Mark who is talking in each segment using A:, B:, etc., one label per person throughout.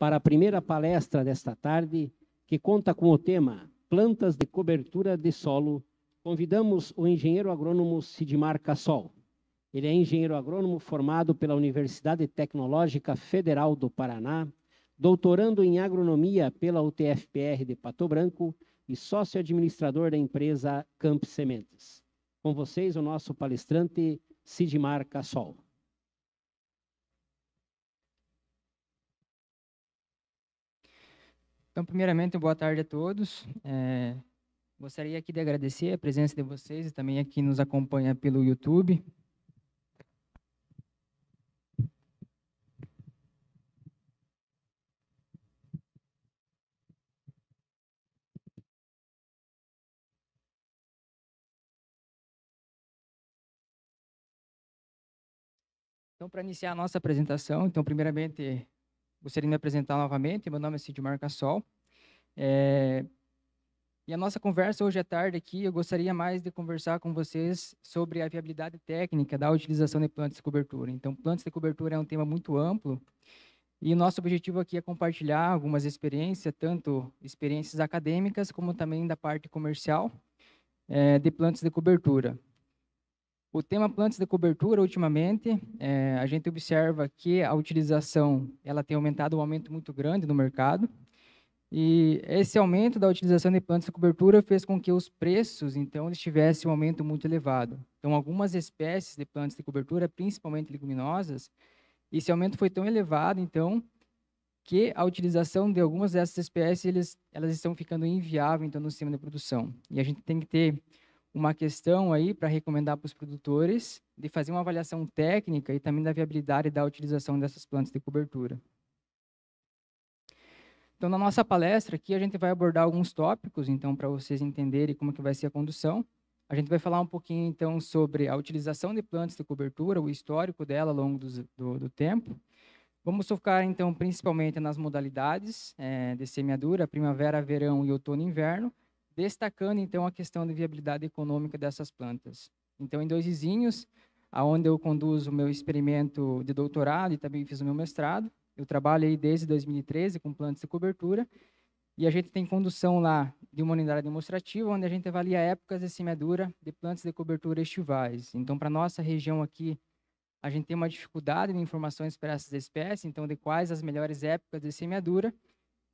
A: para a primeira palestra desta tarde, que conta com o tema Plantas de Cobertura de Solo, convidamos o engenheiro agrônomo Sidmar Cassol. Ele é engenheiro agrônomo formado pela Universidade Tecnológica Federal do Paraná, doutorando em agronomia pela UTFPR de Pato Branco e sócio-administrador da empresa Camp Sementes. Com vocês, o nosso palestrante
B: Sidmar Cassol. Então, primeiramente, boa tarde a todos. É, gostaria aqui de agradecer a presença de vocês e também aqui nos acompanha pelo YouTube. Então, para iniciar a nossa apresentação, então primeiramente Gostaria de me apresentar novamente. Meu nome é Sidmar Cassol. É... E a nossa conversa hoje à tarde aqui, eu gostaria mais de conversar com vocês sobre a viabilidade técnica da utilização de plantas de cobertura. Então, plantas de cobertura é um tema muito amplo e nosso objetivo aqui é compartilhar algumas experiências, tanto experiências acadêmicas como também da parte comercial é, de plantas de cobertura. O tema plantas de cobertura, ultimamente, é, a gente observa que a utilização ela tem aumentado um aumento muito grande no mercado. E esse aumento da utilização de plantas de cobertura fez com que os preços, então, tivessem um aumento muito elevado. Então, algumas espécies de plantas de cobertura, principalmente leguminosas, esse aumento foi tão elevado, então, que a utilização de algumas dessas espécies, eles, elas estão ficando inviável, então, no sistema de produção. E a gente tem que ter uma questão aí para recomendar para os produtores de fazer uma avaliação técnica e também da viabilidade da utilização dessas plantas de cobertura. Então, na nossa palestra aqui, a gente vai abordar alguns tópicos, então, para vocês entenderem como que vai ser a condução. A gente vai falar um pouquinho, então, sobre a utilização de plantas de cobertura, o histórico dela ao longo do, do, do tempo. Vamos focar, então, principalmente nas modalidades é, de semeadura, primavera, verão e outono e inverno, destacando então a questão da viabilidade econômica dessas plantas. Então, em dois vizinhos, aonde eu conduzo o meu experimento de doutorado e também fiz o meu mestrado, eu trabalho aí desde 2013 com plantas de cobertura e a gente tem condução lá de uma unidade demonstrativa onde a gente avalia épocas de semeadura de plantas de cobertura estivais. Então, para nossa região aqui, a gente tem uma dificuldade de informações para essas espécies, então de quais as melhores épocas de semeadura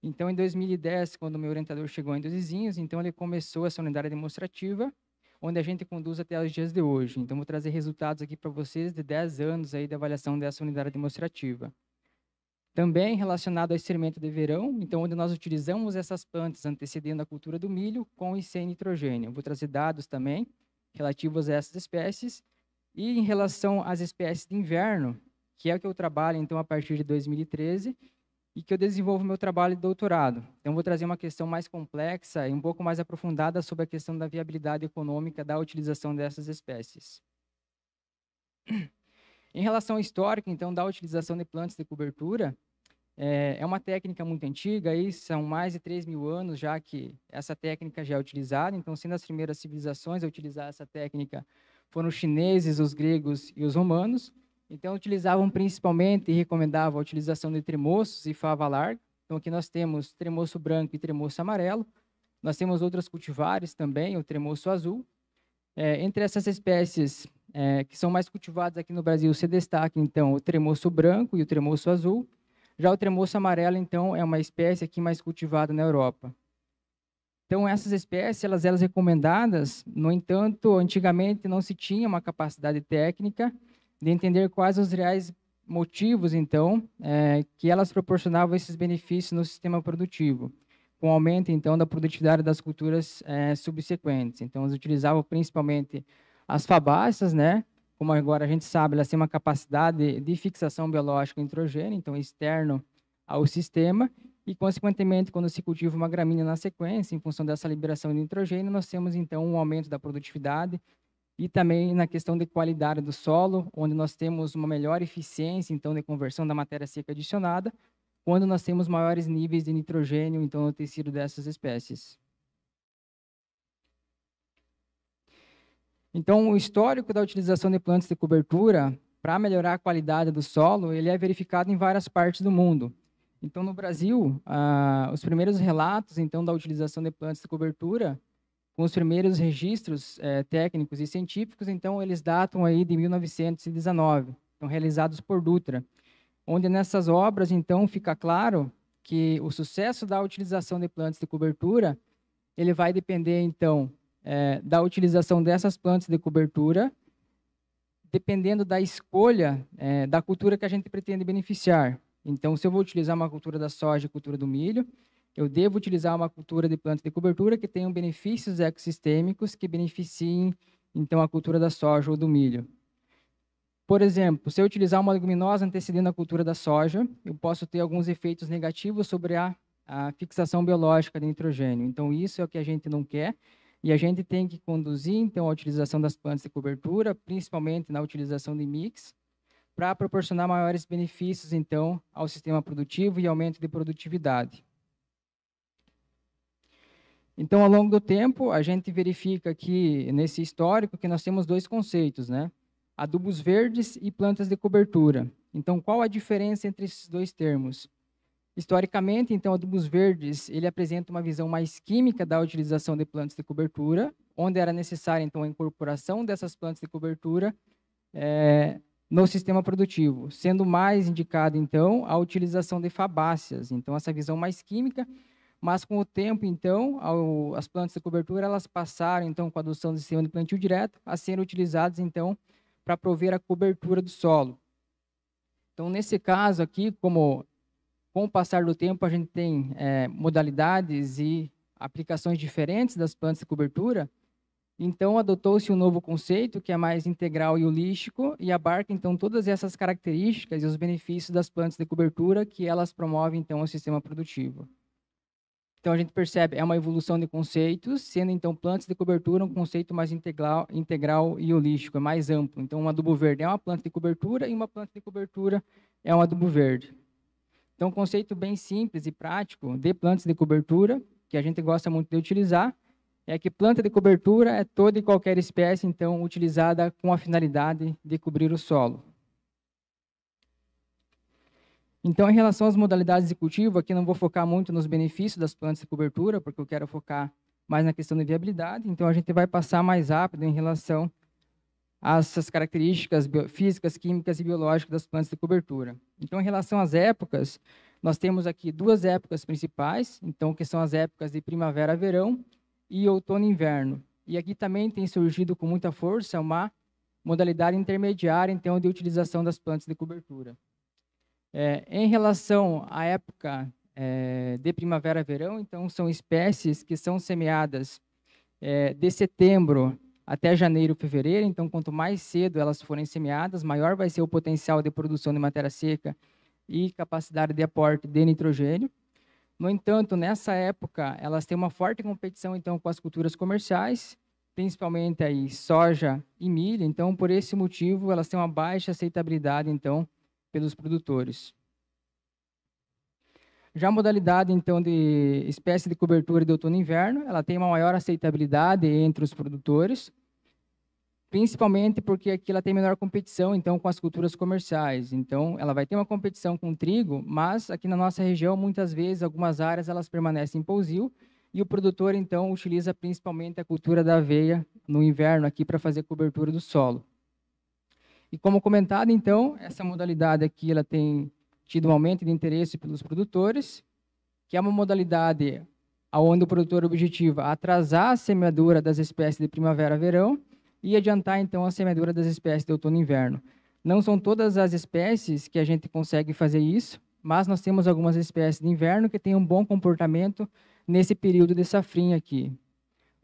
B: então, em 2010, quando meu orientador chegou em Dozezinhos, então ele começou essa unidade demonstrativa, onde a gente conduz até os dias de hoje. Então, vou trazer resultados aqui para vocês de 10 anos aí da avaliação dessa unidade demonstrativa. Também relacionado ao experimento de verão, então onde nós utilizamos essas plantas antecedendo a cultura do milho com e sem nitrogênio. Vou trazer dados também relativos a essas espécies. E em relação às espécies de inverno, que é o que eu trabalho então a partir de 2013, e que eu desenvolvo meu trabalho de doutorado. Então, vou trazer uma questão mais complexa e um pouco mais aprofundada sobre a questão da viabilidade econômica da utilização dessas espécies. Em relação ao histórico, então, da utilização de plantas de cobertura, é, é uma técnica muito antiga, aí são mais de 3 mil anos já que essa técnica já é utilizada, então, sendo as primeiras civilizações a utilizar essa técnica foram os chineses, os gregos e os romanos, então, utilizavam principalmente e recomendavam a utilização de tremoços e fava larga. Então, aqui nós temos tremoço branco e tremoço amarelo. Nós temos outras cultivares também, o tremoço azul. É, entre essas espécies é, que são mais cultivadas aqui no Brasil, se destaca, então, o tremoço branco e o tremoço azul. Já o tremoço amarelo, então, é uma espécie aqui mais cultivada na Europa. Então, essas espécies, elas eram recomendadas, no entanto, antigamente não se tinha uma capacidade técnica de entender quais os reais motivos, então, é, que elas proporcionavam esses benefícios no sistema produtivo, com aumento, então, da produtividade das culturas é, subsequentes. Então, eles utilizavam principalmente as fabáceas, né? Como agora a gente sabe, elas têm uma capacidade de fixação biológica nitrogênio, então, externo ao sistema, e, consequentemente, quando se cultiva uma gramínea na sequência, em função dessa liberação de nitrogênio, nós temos, então, um aumento da produtividade, e também na questão de qualidade do solo, onde nós temos uma melhor eficiência, então, de conversão da matéria seca adicionada, quando nós temos maiores níveis de nitrogênio, então, no tecido dessas espécies. Então, o histórico da utilização de plantas de cobertura para melhorar a qualidade do solo, ele é verificado em várias partes do mundo. Então, no Brasil, ah, os primeiros relatos, então, da utilização de plantas de cobertura com os primeiros registros é, técnicos e científicos, então eles datam aí de 1919, então realizados por Dutra, onde nessas obras então fica claro que o sucesso da utilização de plantas de cobertura ele vai depender então é, da utilização dessas plantas de cobertura, dependendo da escolha é, da cultura que a gente pretende beneficiar. Então, se eu vou utilizar uma cultura da soja e cultura do milho, eu devo utilizar uma cultura de planta de cobertura que tenha benefícios ecossistêmicos que beneficiem, então, a cultura da soja ou do milho. Por exemplo, se eu utilizar uma leguminosa antecedendo a cultura da soja, eu posso ter alguns efeitos negativos sobre a, a fixação biológica de nitrogênio. Então, isso é o que a gente não quer. E a gente tem que conduzir, então, a utilização das plantas de cobertura, principalmente na utilização de mix, para proporcionar maiores benefícios, então, ao sistema produtivo e aumento de produtividade. Então, ao longo do tempo, a gente verifica que nesse histórico que nós temos dois conceitos, né? Adubos verdes e plantas de cobertura. Então, qual a diferença entre esses dois termos? Historicamente, então, adubos verdes, ele apresenta uma visão mais química da utilização de plantas de cobertura, onde era necessária, então, a incorporação dessas plantas de cobertura é, no sistema produtivo, sendo mais indicada, então, a utilização de fabáceas. Então, essa visão mais química mas com o tempo, então, ao, as plantas de cobertura elas passaram, então, com a adoção do sistema de plantio direto, a serem utilizadas, então, para prover a cobertura do solo. Então, nesse caso aqui, como com o passar do tempo a gente tem é, modalidades e aplicações diferentes das plantas de cobertura, então adotou-se um novo conceito que é mais integral e holístico e abarca então todas essas características e os benefícios das plantas de cobertura que elas promovem então o sistema produtivo. Então a gente percebe é uma evolução de conceitos, sendo então plantas de cobertura um conceito mais integral, integral e holístico, é mais amplo. Então um adubo verde é uma planta de cobertura e uma planta de cobertura é um adubo verde. Então um conceito bem simples e prático de plantas de cobertura, que a gente gosta muito de utilizar, é que planta de cobertura é toda e qualquer espécie então utilizada com a finalidade de cobrir o solo. Então, em relação às modalidades de cultivo, aqui não vou focar muito nos benefícios das plantas de cobertura, porque eu quero focar mais na questão de viabilidade. Então, a gente vai passar mais rápido em relação às características físicas, químicas e biológicas das plantas de cobertura. Então, em relação às épocas, nós temos aqui duas épocas principais, então que são as épocas de primavera, verão e outono inverno. E aqui também tem surgido com muita força uma modalidade intermediária, então, de utilização das plantas de cobertura. É, em relação à época é, de primavera-verão, então são espécies que são semeadas é, de setembro até janeiro, fevereiro. Então, quanto mais cedo elas forem semeadas, maior vai ser o potencial de produção de matéria seca e capacidade de aporte de nitrogênio. No entanto, nessa época, elas têm uma forte competição então com as culturas comerciais, principalmente aí soja e milho. Então, por esse motivo, elas têm uma baixa aceitabilidade então pelos produtores. Já a modalidade, então, de espécie de cobertura de outono e inverno, ela tem uma maior aceitabilidade entre os produtores, principalmente porque aqui ela tem menor competição, então, com as culturas comerciais. Então, ela vai ter uma competição com trigo, mas aqui na nossa região, muitas vezes, algumas áreas elas permanecem em pousio, e o produtor, então, utiliza principalmente a cultura da aveia no inverno aqui para fazer cobertura do solo. E como comentado, então, essa modalidade aqui ela tem tido um aumento de interesse pelos produtores, que é uma modalidade onde o produtor objetiva é atrasar a semeadura das espécies de primavera-verão e adiantar, então, a semeadura das espécies de outono e inverno. Não são todas as espécies que a gente consegue fazer isso, mas nós temos algumas espécies de inverno que têm um bom comportamento nesse período de safrinha aqui.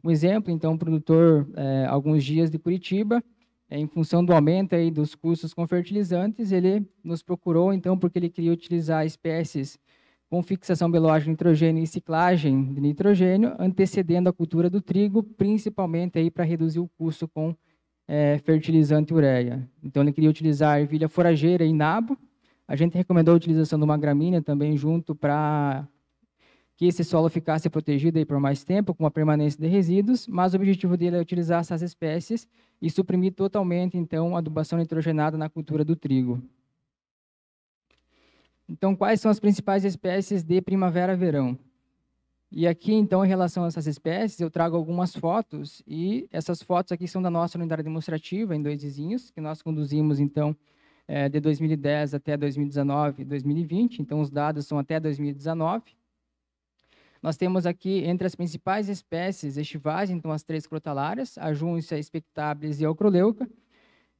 B: Um exemplo, então, um produtor, é, alguns dias de Curitiba, é, em função do aumento aí dos custos com fertilizantes, ele nos procurou, então, porque ele queria utilizar espécies com fixação biológica de nitrogênio e ciclagem de nitrogênio, antecedendo a cultura do trigo, principalmente aí para reduzir o custo com é, fertilizante ureia. Então ele queria utilizar ervilha forageira e nabo. A gente recomendou a utilização de uma gramínea também junto para que esse solo ficasse protegido aí por mais tempo, com a permanência de resíduos, mas o objetivo dele é utilizar essas espécies e suprimir totalmente, então, a adubação nitrogenada na cultura do trigo. Então, quais são as principais espécies de primavera-verão? E aqui, então, em relação a essas espécies, eu trago algumas fotos, e essas fotos aqui são da nossa unidade demonstrativa, em dois vizinhos, que nós conduzimos, então, eh, de 2010 até 2019 2020. Então, os dados são até 2019. Nós temos aqui, entre as principais espécies estivais, então as três crotalárias, a júncia, spectabilis e a ocroleuca.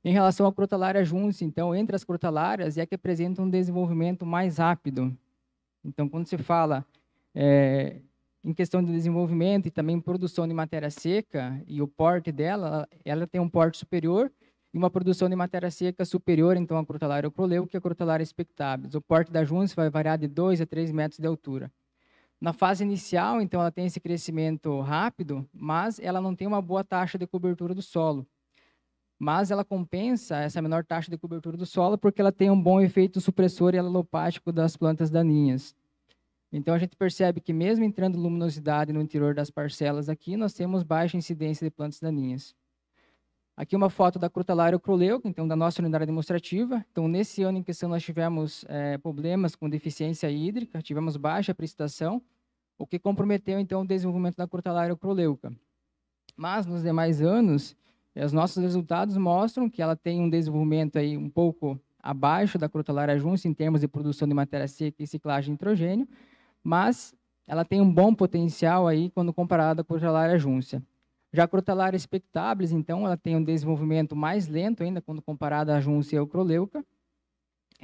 B: Em relação à crotalária júncia, então, entre as crotalárias, é a que apresenta um desenvolvimento mais rápido. Então, quando se fala é, em questão de desenvolvimento e também produção de matéria seca e o porte dela, ela tem um porte superior e uma produção de matéria seca superior, então, à crotalária ocroleuca e à crotalária spectabilis. O porte da júncia vai variar de 2 a 3 metros de altura. Na fase inicial, então, ela tem esse crescimento rápido, mas ela não tem uma boa taxa de cobertura do solo. Mas ela compensa essa menor taxa de cobertura do solo porque ela tem um bom efeito supressor e alopático das plantas daninhas. Então, a gente percebe que mesmo entrando luminosidade no interior das parcelas aqui, nós temos baixa incidência de plantas daninhas. Aqui uma foto da Crutalária croleuca, então da nossa unidade demonstrativa. Então, nesse ano em questão, nós tivemos é, problemas com deficiência hídrica, tivemos baixa precipitação, o que comprometeu então o desenvolvimento da crotalária croleuca. Mas nos demais anos, os nossos resultados mostram que ela tem um desenvolvimento aí um pouco abaixo da crotalária junça em termos de produção de matéria seca e ciclagem de nitrogênio, mas ela tem um bom potencial aí quando comparada à crotalária junça. Já a crotalária expectabilis, então, ela tem um desenvolvimento mais lento ainda quando comparada à junça e ao croleuca,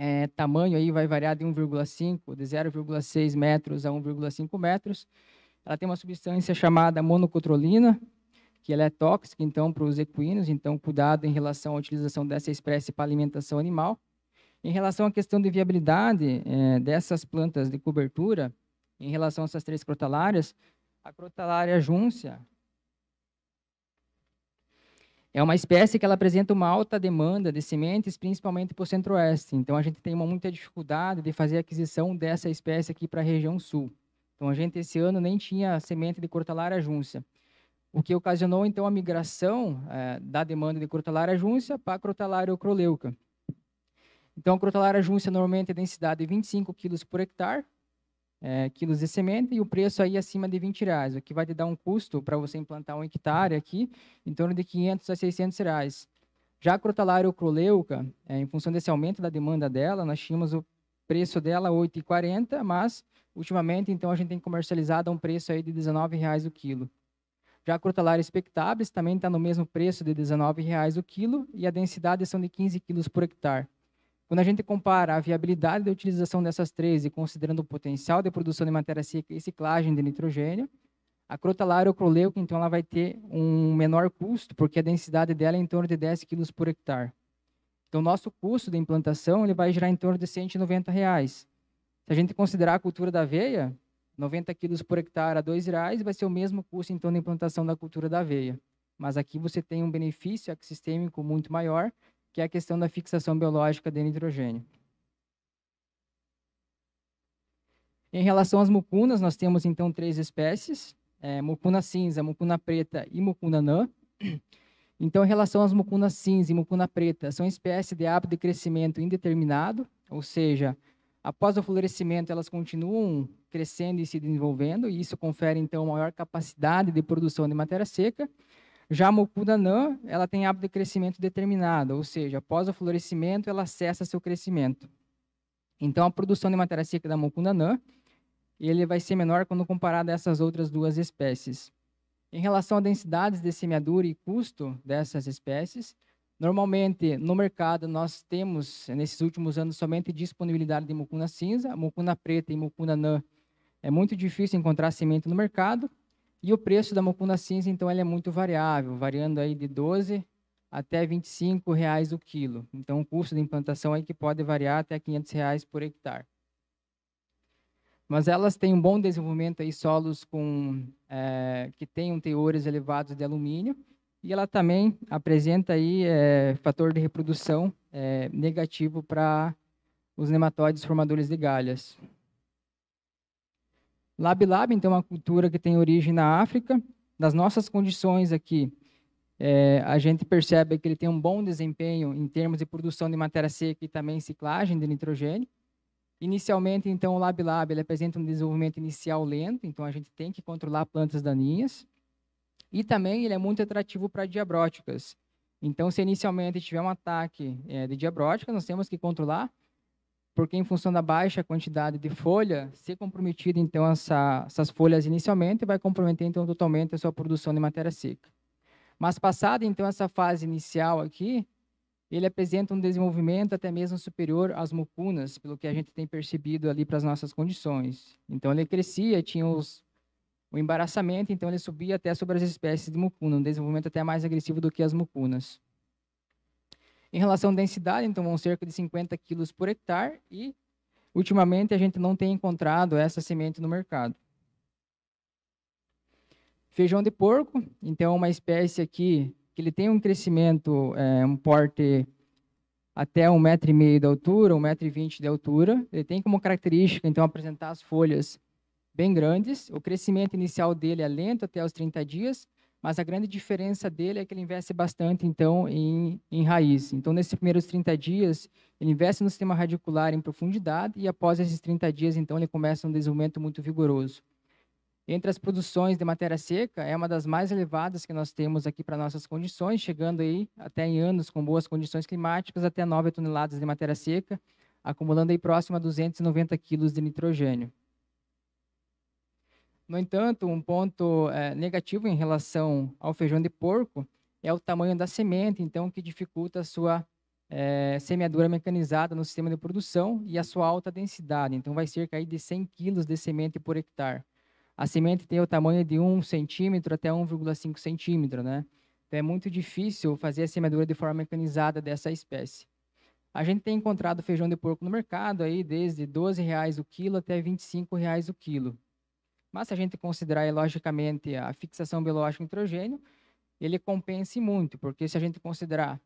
B: é, tamanho aí vai variar de 1,5, de 0,6 metros a 1,5 metros. Ela tem uma substância chamada monocotrolina, que ela é tóxica, então, para os equinos, então, cuidado em relação à utilização dessa espécie para alimentação animal. Em relação à questão de viabilidade é, dessas plantas de cobertura, em relação a essas três crotalárias, a crotalária júncia, é uma espécie que ela apresenta uma alta demanda de sementes, principalmente para o centro-oeste. Então, a gente tem uma muita dificuldade de fazer aquisição dessa espécie aqui para a região sul. Então, a gente esse ano nem tinha semente de cortalara junça, o que ocasionou, então, a migração é, da demanda de cortalara junça para crotalária ocroleuca. Então, a crotalária junça normalmente é densidade de 25 kg por hectare, é, quilos de semente e o preço aí acima de 20 reais, o que vai te dar um custo para você implantar um hectare aqui em torno de 500 a 600 reais. Já a crotalária croleuca, é, em função desse aumento da demanda dela, nós tínhamos o preço dela 8,40, mas ultimamente então a gente tem comercializado a um preço aí de 19 reais o quilo. Já a crotalária espectáveis também está no mesmo preço de 19 reais o quilo e a densidade são de 15 quilos por hectare. Quando a gente compara a viabilidade da utilização dessas três e considerando o potencial de produção de matéria seca e reciclagem de nitrogênio, a crotalária ocroleuca, então, ela vai ter um menor custo, porque a densidade dela é em torno de 10 kg por hectare. Então, nosso custo de implantação ele vai gerar em torno de 190 reais. Se a gente considerar a cultura da aveia, 90 quilos por hectare a R$ reais vai ser o mesmo custo, então, da implantação da cultura da aveia. Mas aqui você tem um benefício é ecossistêmico muito maior, que é a questão da fixação biológica de nitrogênio. Em relação às mucunas, nós temos então três espécies: é, mucuna cinza, mucuna preta e mucuna nã. Então, em relação às mucunas cinza e mucuna preta, são espécies de hábito de crescimento indeterminado, ou seja, após o florescimento elas continuam crescendo e se desenvolvendo, e isso confere então maior capacidade de produção de matéria seca. Já a Mocudanã, ela tem hábito de crescimento determinado, ou seja, após o florescimento, ela cessa seu crescimento. Então, a produção de matéria seca da Mocudanã, ele vai ser menor quando comparado a essas outras duas espécies. Em relação a densidades de semeadura e custo dessas espécies, normalmente no mercado nós temos, nesses últimos anos, somente disponibilidade de mucuna cinza, mucuna preta e mucuna nã. É muito difícil encontrar semente no mercado, e o preço da mucuna cinza, então, ele é muito variável, variando aí de 12 até 25 reais o quilo. Então, o custo de implantação aí que pode variar até 500 reais por hectare. Mas elas têm um bom desenvolvimento aí solos com é, que tenham teores elevados de alumínio e ela também apresenta aí é, fator de reprodução é, negativo para os nematóides formadores de galhas. Lab Lab, então, é uma cultura que tem origem na África. Nas nossas condições aqui, é, a gente percebe que ele tem um bom desempenho em termos de produção de matéria seca e também ciclagem de nitrogênio. Inicialmente, então, o Lab Lab ele apresenta um desenvolvimento inicial lento, então a gente tem que controlar plantas daninhas. E também ele é muito atrativo para diabróticas. Então, se inicialmente tiver um ataque é, de diabrótica, nós temos que controlar porque em função da baixa quantidade de folha, se comprometida então essa, essas folhas inicialmente, vai comprometer então totalmente a sua produção de matéria seca. Mas passada então essa fase inicial aqui, ele apresenta um desenvolvimento até mesmo superior às mucunas, pelo que a gente tem percebido ali para as nossas condições. Então ele crescia, tinha os, o embaraçamento, então ele subia até sobre as espécies de mucuna, um desenvolvimento até mais agressivo do que as mucunas. Em relação à densidade, então vão cerca de 50 quilos por hectare e ultimamente a gente não tem encontrado essa semente no mercado. Feijão de porco, então é uma espécie aqui que ele tem um crescimento, é, um porte até 1,5m de altura, 1,20m de altura. Ele tem como característica, então, apresentar as folhas bem grandes. O crescimento inicial dele é lento até os 30 dias, mas a grande diferença dele é que ele investe bastante, então, em, em raiz. Então, nesses primeiros 30 dias, ele investe no sistema radicular em profundidade e após esses 30 dias, então, ele começa um desenvolvimento muito vigoroso. Entre as produções de matéria seca, é uma das mais elevadas que nós temos aqui para nossas condições, chegando aí até em anos com boas condições climáticas, até 9 toneladas de matéria seca, acumulando aí próximo a 290 quilos de nitrogênio. No entanto, um ponto é, negativo em relação ao feijão de porco é o tamanho da semente, então, que dificulta a sua é, semeadura mecanizada no sistema de produção e a sua alta densidade. Então, vai cerca aí de 100 quilos de semente por hectare. A semente tem o tamanho de 1 centímetro até 1,5 centímetro, né? Então, é muito difícil fazer a semeadura de forma mecanizada dessa espécie. A gente tem encontrado feijão de porco no mercado aí desde R$ 12 o quilo até R$ 25 o quilo. Mas se a gente considerar logicamente a fixação biológica do nitrogênio, ele compensa muito, porque se a gente considerar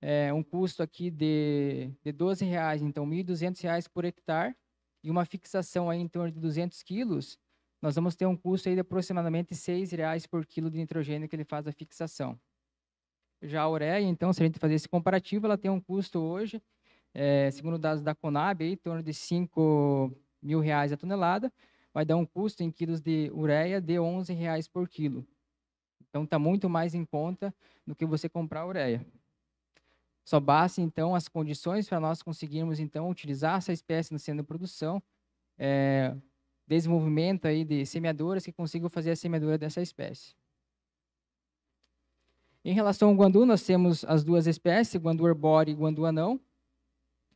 B: é, um custo aqui de, de 12 reais, então R$ reais por hectare, e uma fixação aí em torno de 200 quilos, nós vamos ter um custo aí de aproximadamente R$ reais por quilo de nitrogênio que ele faz a fixação. Já a ureia, então, se a gente fazer esse comparativo, ela tem um custo hoje, é, segundo dados da Conab, aí, em torno de 5 mil reais a tonelada, vai dar um custo em quilos de ureia de 11 reais por quilo. Então está muito mais em conta do que você comprar ureia. Só basta então as condições para nós conseguirmos então utilizar essa espécie no centro de produção, é, desenvolvimento aí de semeadoras que consigam fazer a semeadura dessa espécie. Em relação ao guandu, nós temos as duas espécies, guandu arbóreo e guandu anão.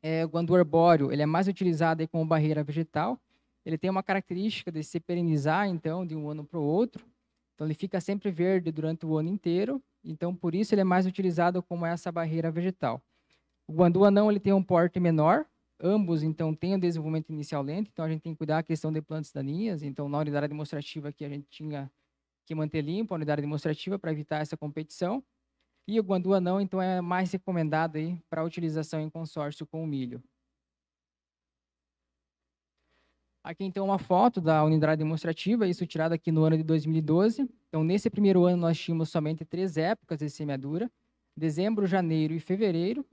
B: É, o guandu arbóreo ele é mais utilizado aí como barreira vegetal ele tem uma característica de se perenizar, então, de um ano para o outro. Então, ele fica sempre verde durante o ano inteiro. Então, por isso, ele é mais utilizado como essa barreira vegetal. O guandu anão ele tem um porte menor. Ambos, então, têm o um desenvolvimento inicial lento. Então, a gente tem que cuidar a questão de plantas daninhas. Então, na unidade demonstrativa aqui, a gente tinha que manter limpa a unidade demonstrativa para evitar essa competição. E o guandu anão, então, é mais recomendado para utilização em consórcio com o milho. Aqui então uma foto da unidade demonstrativa, isso tirado aqui no ano de 2012. Então nesse primeiro ano nós tínhamos somente três épocas de semeadura, dezembro, janeiro e fevereiro.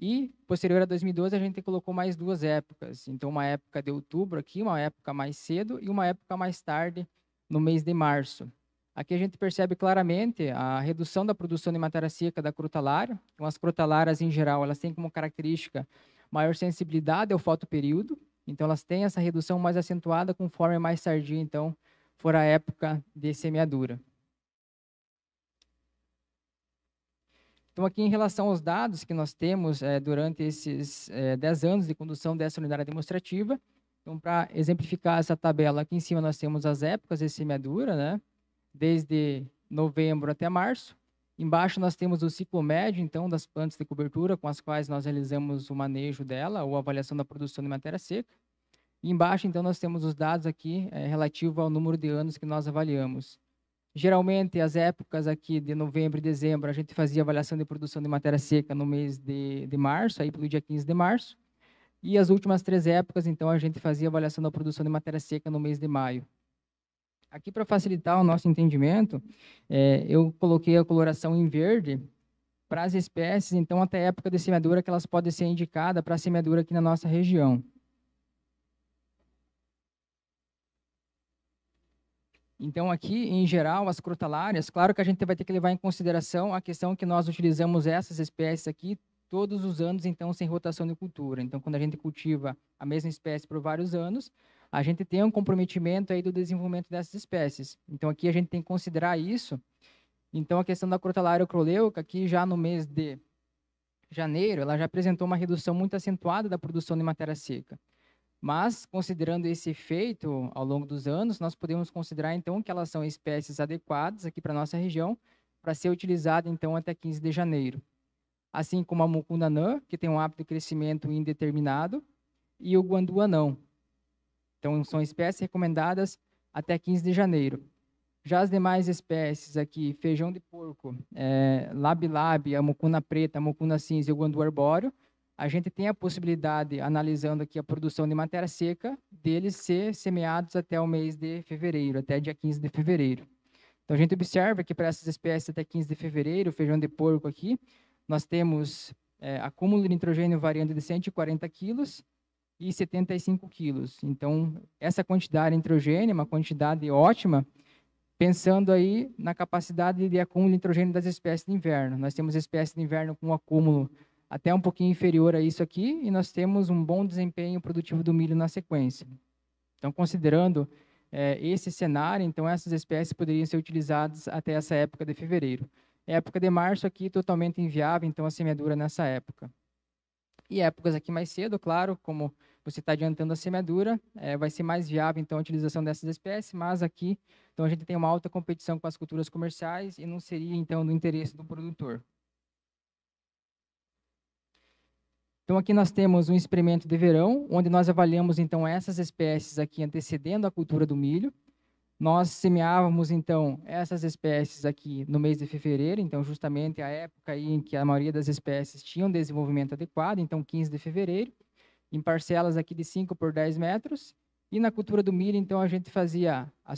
B: E posterior a 2012 a gente colocou mais duas épocas. Então uma época de outubro aqui, uma época mais cedo e uma época mais tarde no mês de março. Aqui a gente percebe claramente a redução da produção de matéria seca da crotalária. Então as crotalárias em geral, elas têm como característica maior sensibilidade ao fotoperíodo, então elas têm essa redução mais acentuada conforme mais tardio, então, for a época de semeadura. Então, aqui em relação aos dados que nós temos é, durante esses é, eh, 10 anos de condução dessa unidade demonstrativa, então, para exemplificar essa tabela, aqui em cima nós temos as épocas de semeadura, né? desde novembro até março. Embaixo nós temos o ciclo médio, então, das plantas de cobertura com as quais nós realizamos o manejo dela ou avaliação da produção de matéria seca. E embaixo, então, nós temos os dados aqui é, relativo ao número de anos que nós avaliamos. Geralmente, as épocas aqui de novembro e dezembro, a gente fazia avaliação de produção de matéria seca no mês de, de março, aí pelo dia 15 de março. E as últimas três épocas, então, a gente fazia avaliação da produção de matéria seca no mês de maio. Aqui, para facilitar o nosso entendimento, é, eu coloquei a coloração em verde para as espécies, então, até a época de semeadura, que elas podem ser indicadas para a semeadura aqui na nossa região. Então, aqui, em geral, as crotalárias, claro que a gente vai ter que levar em consideração a questão que nós utilizamos essas espécies aqui todos os anos, então, sem rotação de cultura. Então, quando a gente cultiva a mesma espécie por vários anos, a gente tem um comprometimento aí do desenvolvimento dessas espécies. Então aqui a gente tem que considerar isso. Então a questão da crotalária croleuca, que já no mês de janeiro, ela já apresentou uma redução muito acentuada da produção de matéria seca. Mas, considerando esse efeito ao longo dos anos, nós podemos considerar, então, que elas são espécies adequadas aqui para a nossa região, para ser utilizada, então, até 15 de janeiro. Assim como a mucunanã, que tem um hábito de crescimento indeterminado, e o guanduanão, então, são espécies recomendadas até 15 de janeiro. Já as demais espécies aqui, feijão de porco, é, labilab, a mucuna preta, a mucuna cinza e o guandu arbóreo, a gente tem a possibilidade, analisando aqui a produção de matéria seca, deles ser semeados até o mês de fevereiro, até dia 15 de fevereiro. Então, a gente observa que para essas espécies até 15 de fevereiro, feijão de porco aqui, nós temos é, acúmulo de nitrogênio variando de 140 quilos, e 75 quilos. Então, essa quantidade de nitrogênio é uma quantidade ótima, pensando aí na capacidade de acúmulo de nitrogênio das espécies de inverno. Nós temos espécies de inverno com um acúmulo até um pouquinho inferior a isso aqui, e nós temos um bom desempenho produtivo do milho na sequência. Então, considerando é, esse cenário, então essas espécies poderiam ser utilizadas até essa época de fevereiro. Época de março aqui, totalmente inviável, então, a semeadura nessa época. E épocas aqui mais cedo, claro, como você está adiantando a semeadura, é, vai ser mais viável então a utilização dessas espécies, mas aqui então a gente tem uma alta competição com as culturas comerciais e não seria então do interesse do produtor. Então aqui nós temos um experimento de verão, onde nós avaliamos então essas espécies aqui antecedendo a cultura do milho. Nós semeávamos então essas espécies aqui no mês de fevereiro, então justamente a época em que a maioria das espécies tinham desenvolvimento adequado, então 15 de fevereiro em parcelas aqui de 5 por 10 metros. E na cultura do milho, então, a gente fazia a,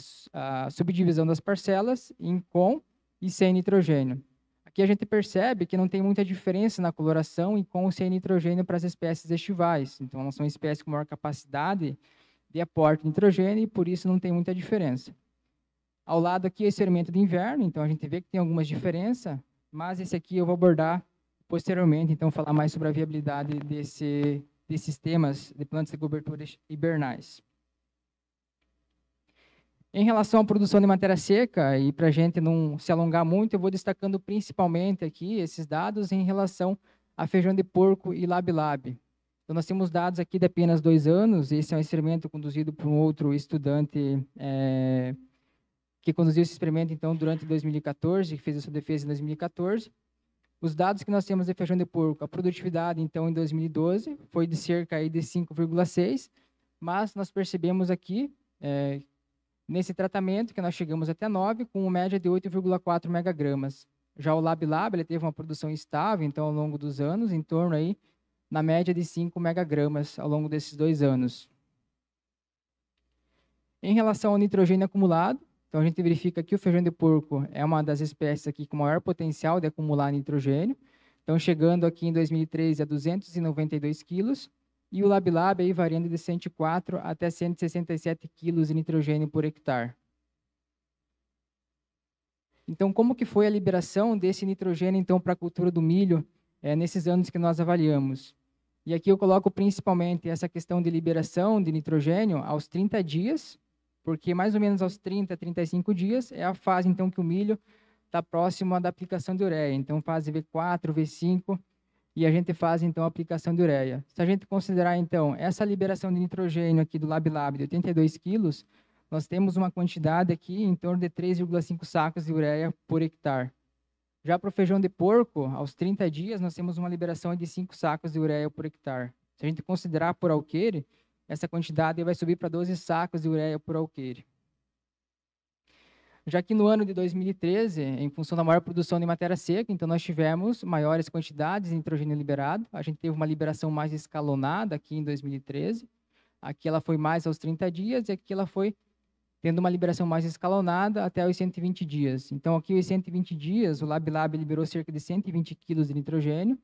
B: a subdivisão das parcelas em com e sem nitrogênio. Aqui a gente percebe que não tem muita diferença na coloração em com e sem nitrogênio para as espécies estivais. Então, elas são espécies com maior capacidade de aporte de nitrogênio e por isso não tem muita diferença. Ao lado aqui é esse elemento de inverno, então a gente vê que tem algumas diferenças, mas esse aqui eu vou abordar posteriormente, então falar mais sobre a viabilidade desse de sistemas de plantas de cobertura hibernais. Em relação à produção de matéria seca, e para a gente não se alongar muito, eu vou destacando principalmente aqui esses dados em relação a feijão de porco e lab-lab. Então, nós temos dados aqui de apenas dois anos, esse é um experimento conduzido por um outro estudante é, que conduziu esse experimento, então, durante 2014, que fez a sua defesa em 2014. Os dados que nós temos de feijão de porco, a produtividade, então, em 2012 foi de cerca aí de 5,6, mas nós percebemos aqui, é, nesse tratamento, que nós chegamos até 9, com uma média de 8,4 megagramas. Já o Lab Lab, ele teve uma produção estável, então, ao longo dos anos, em torno aí, na média de 5 megagramas ao longo desses dois anos. Em relação ao nitrogênio acumulado, então a gente verifica que o feijão de porco é uma das espécies aqui com maior potencial de acumular nitrogênio. Então chegando aqui em 2013 a 292 quilos e o labilab aí variando de 104 até 167 quilos de nitrogênio por hectare. Então como que foi a liberação desse nitrogênio então para a cultura do milho é, nesses anos que nós avaliamos? E aqui eu coloco principalmente essa questão de liberação de nitrogênio aos 30 dias porque mais ou menos aos 30, 35 dias é a fase então que o milho está próximo da aplicação de ureia. Então, fase V4, V5, e a gente faz então a aplicação de ureia. Se a gente considerar então essa liberação de nitrogênio aqui do Lab Lab de 82 quilos, nós temos uma quantidade aqui em torno de 3,5 sacos de ureia por hectare. Já para o feijão de porco, aos 30 dias, nós temos uma liberação de 5 sacos de ureia por hectare. Se a gente considerar por alqueire, essa quantidade vai subir para 12 sacos de ureia por alqueire. Já que no ano de 2013, em função da maior produção de matéria seca, então nós tivemos maiores quantidades de nitrogênio liberado, a gente teve uma liberação mais escalonada aqui em 2013, aqui ela foi mais aos 30 dias e aqui ela foi tendo uma liberação mais escalonada até os 120 dias. Então, aqui os 120 dias, o Lab Lab liberou cerca de 120 quilos de nitrogênio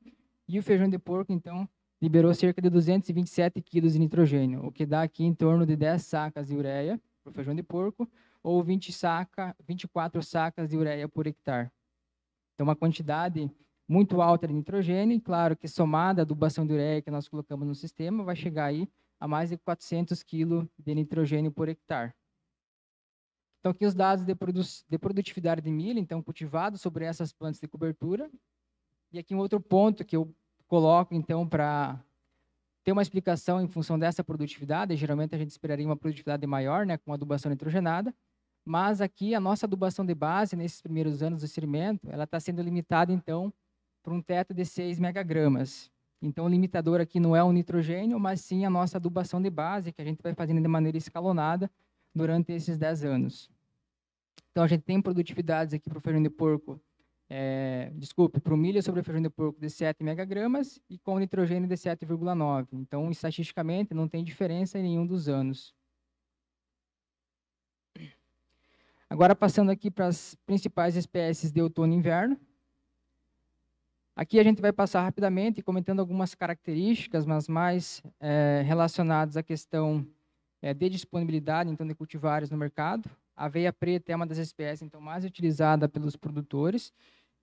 B: e o feijão de porco, então, liberou cerca de 227 quilos de nitrogênio, o que dá aqui em torno de 10 sacas de ureia por feijão de porco ou 20 saca, 24 sacas de ureia por hectare. Então, uma quantidade muito alta de nitrogênio, e claro que somada à adubação de ureia que nós colocamos no sistema, vai chegar aí a mais de 400 kg de nitrogênio por hectare. Então, aqui os dados de, produ de produtividade de milho, então, cultivado sobre essas plantas de cobertura. E aqui um outro ponto que eu coloco então para ter uma explicação em função dessa produtividade. Geralmente a gente esperaria uma produtividade maior, né, com adubação nitrogenada, mas aqui a nossa adubação de base nesses primeiros anos do experimento, ela está sendo limitada então por um teto de 6 megagramas. Então o limitador aqui não é o nitrogênio, mas sim a nossa adubação de base, que a gente vai fazendo de maneira escalonada durante esses 10 anos. Então a gente tem produtividades aqui para o feijão de porco é, desculpe, para o milho é sobre feijão de porco de 7 megagramas e com nitrogênio de 7,9. Então, estatisticamente, não tem diferença em nenhum dos anos. Agora, passando aqui para as principais espécies de outono e inverno. Aqui a gente vai passar rapidamente, comentando algumas características, mas mais é, relacionadas à questão é, de disponibilidade, então, de cultivares no mercado. A aveia preta é uma das espécies então mais utilizada pelos produtores.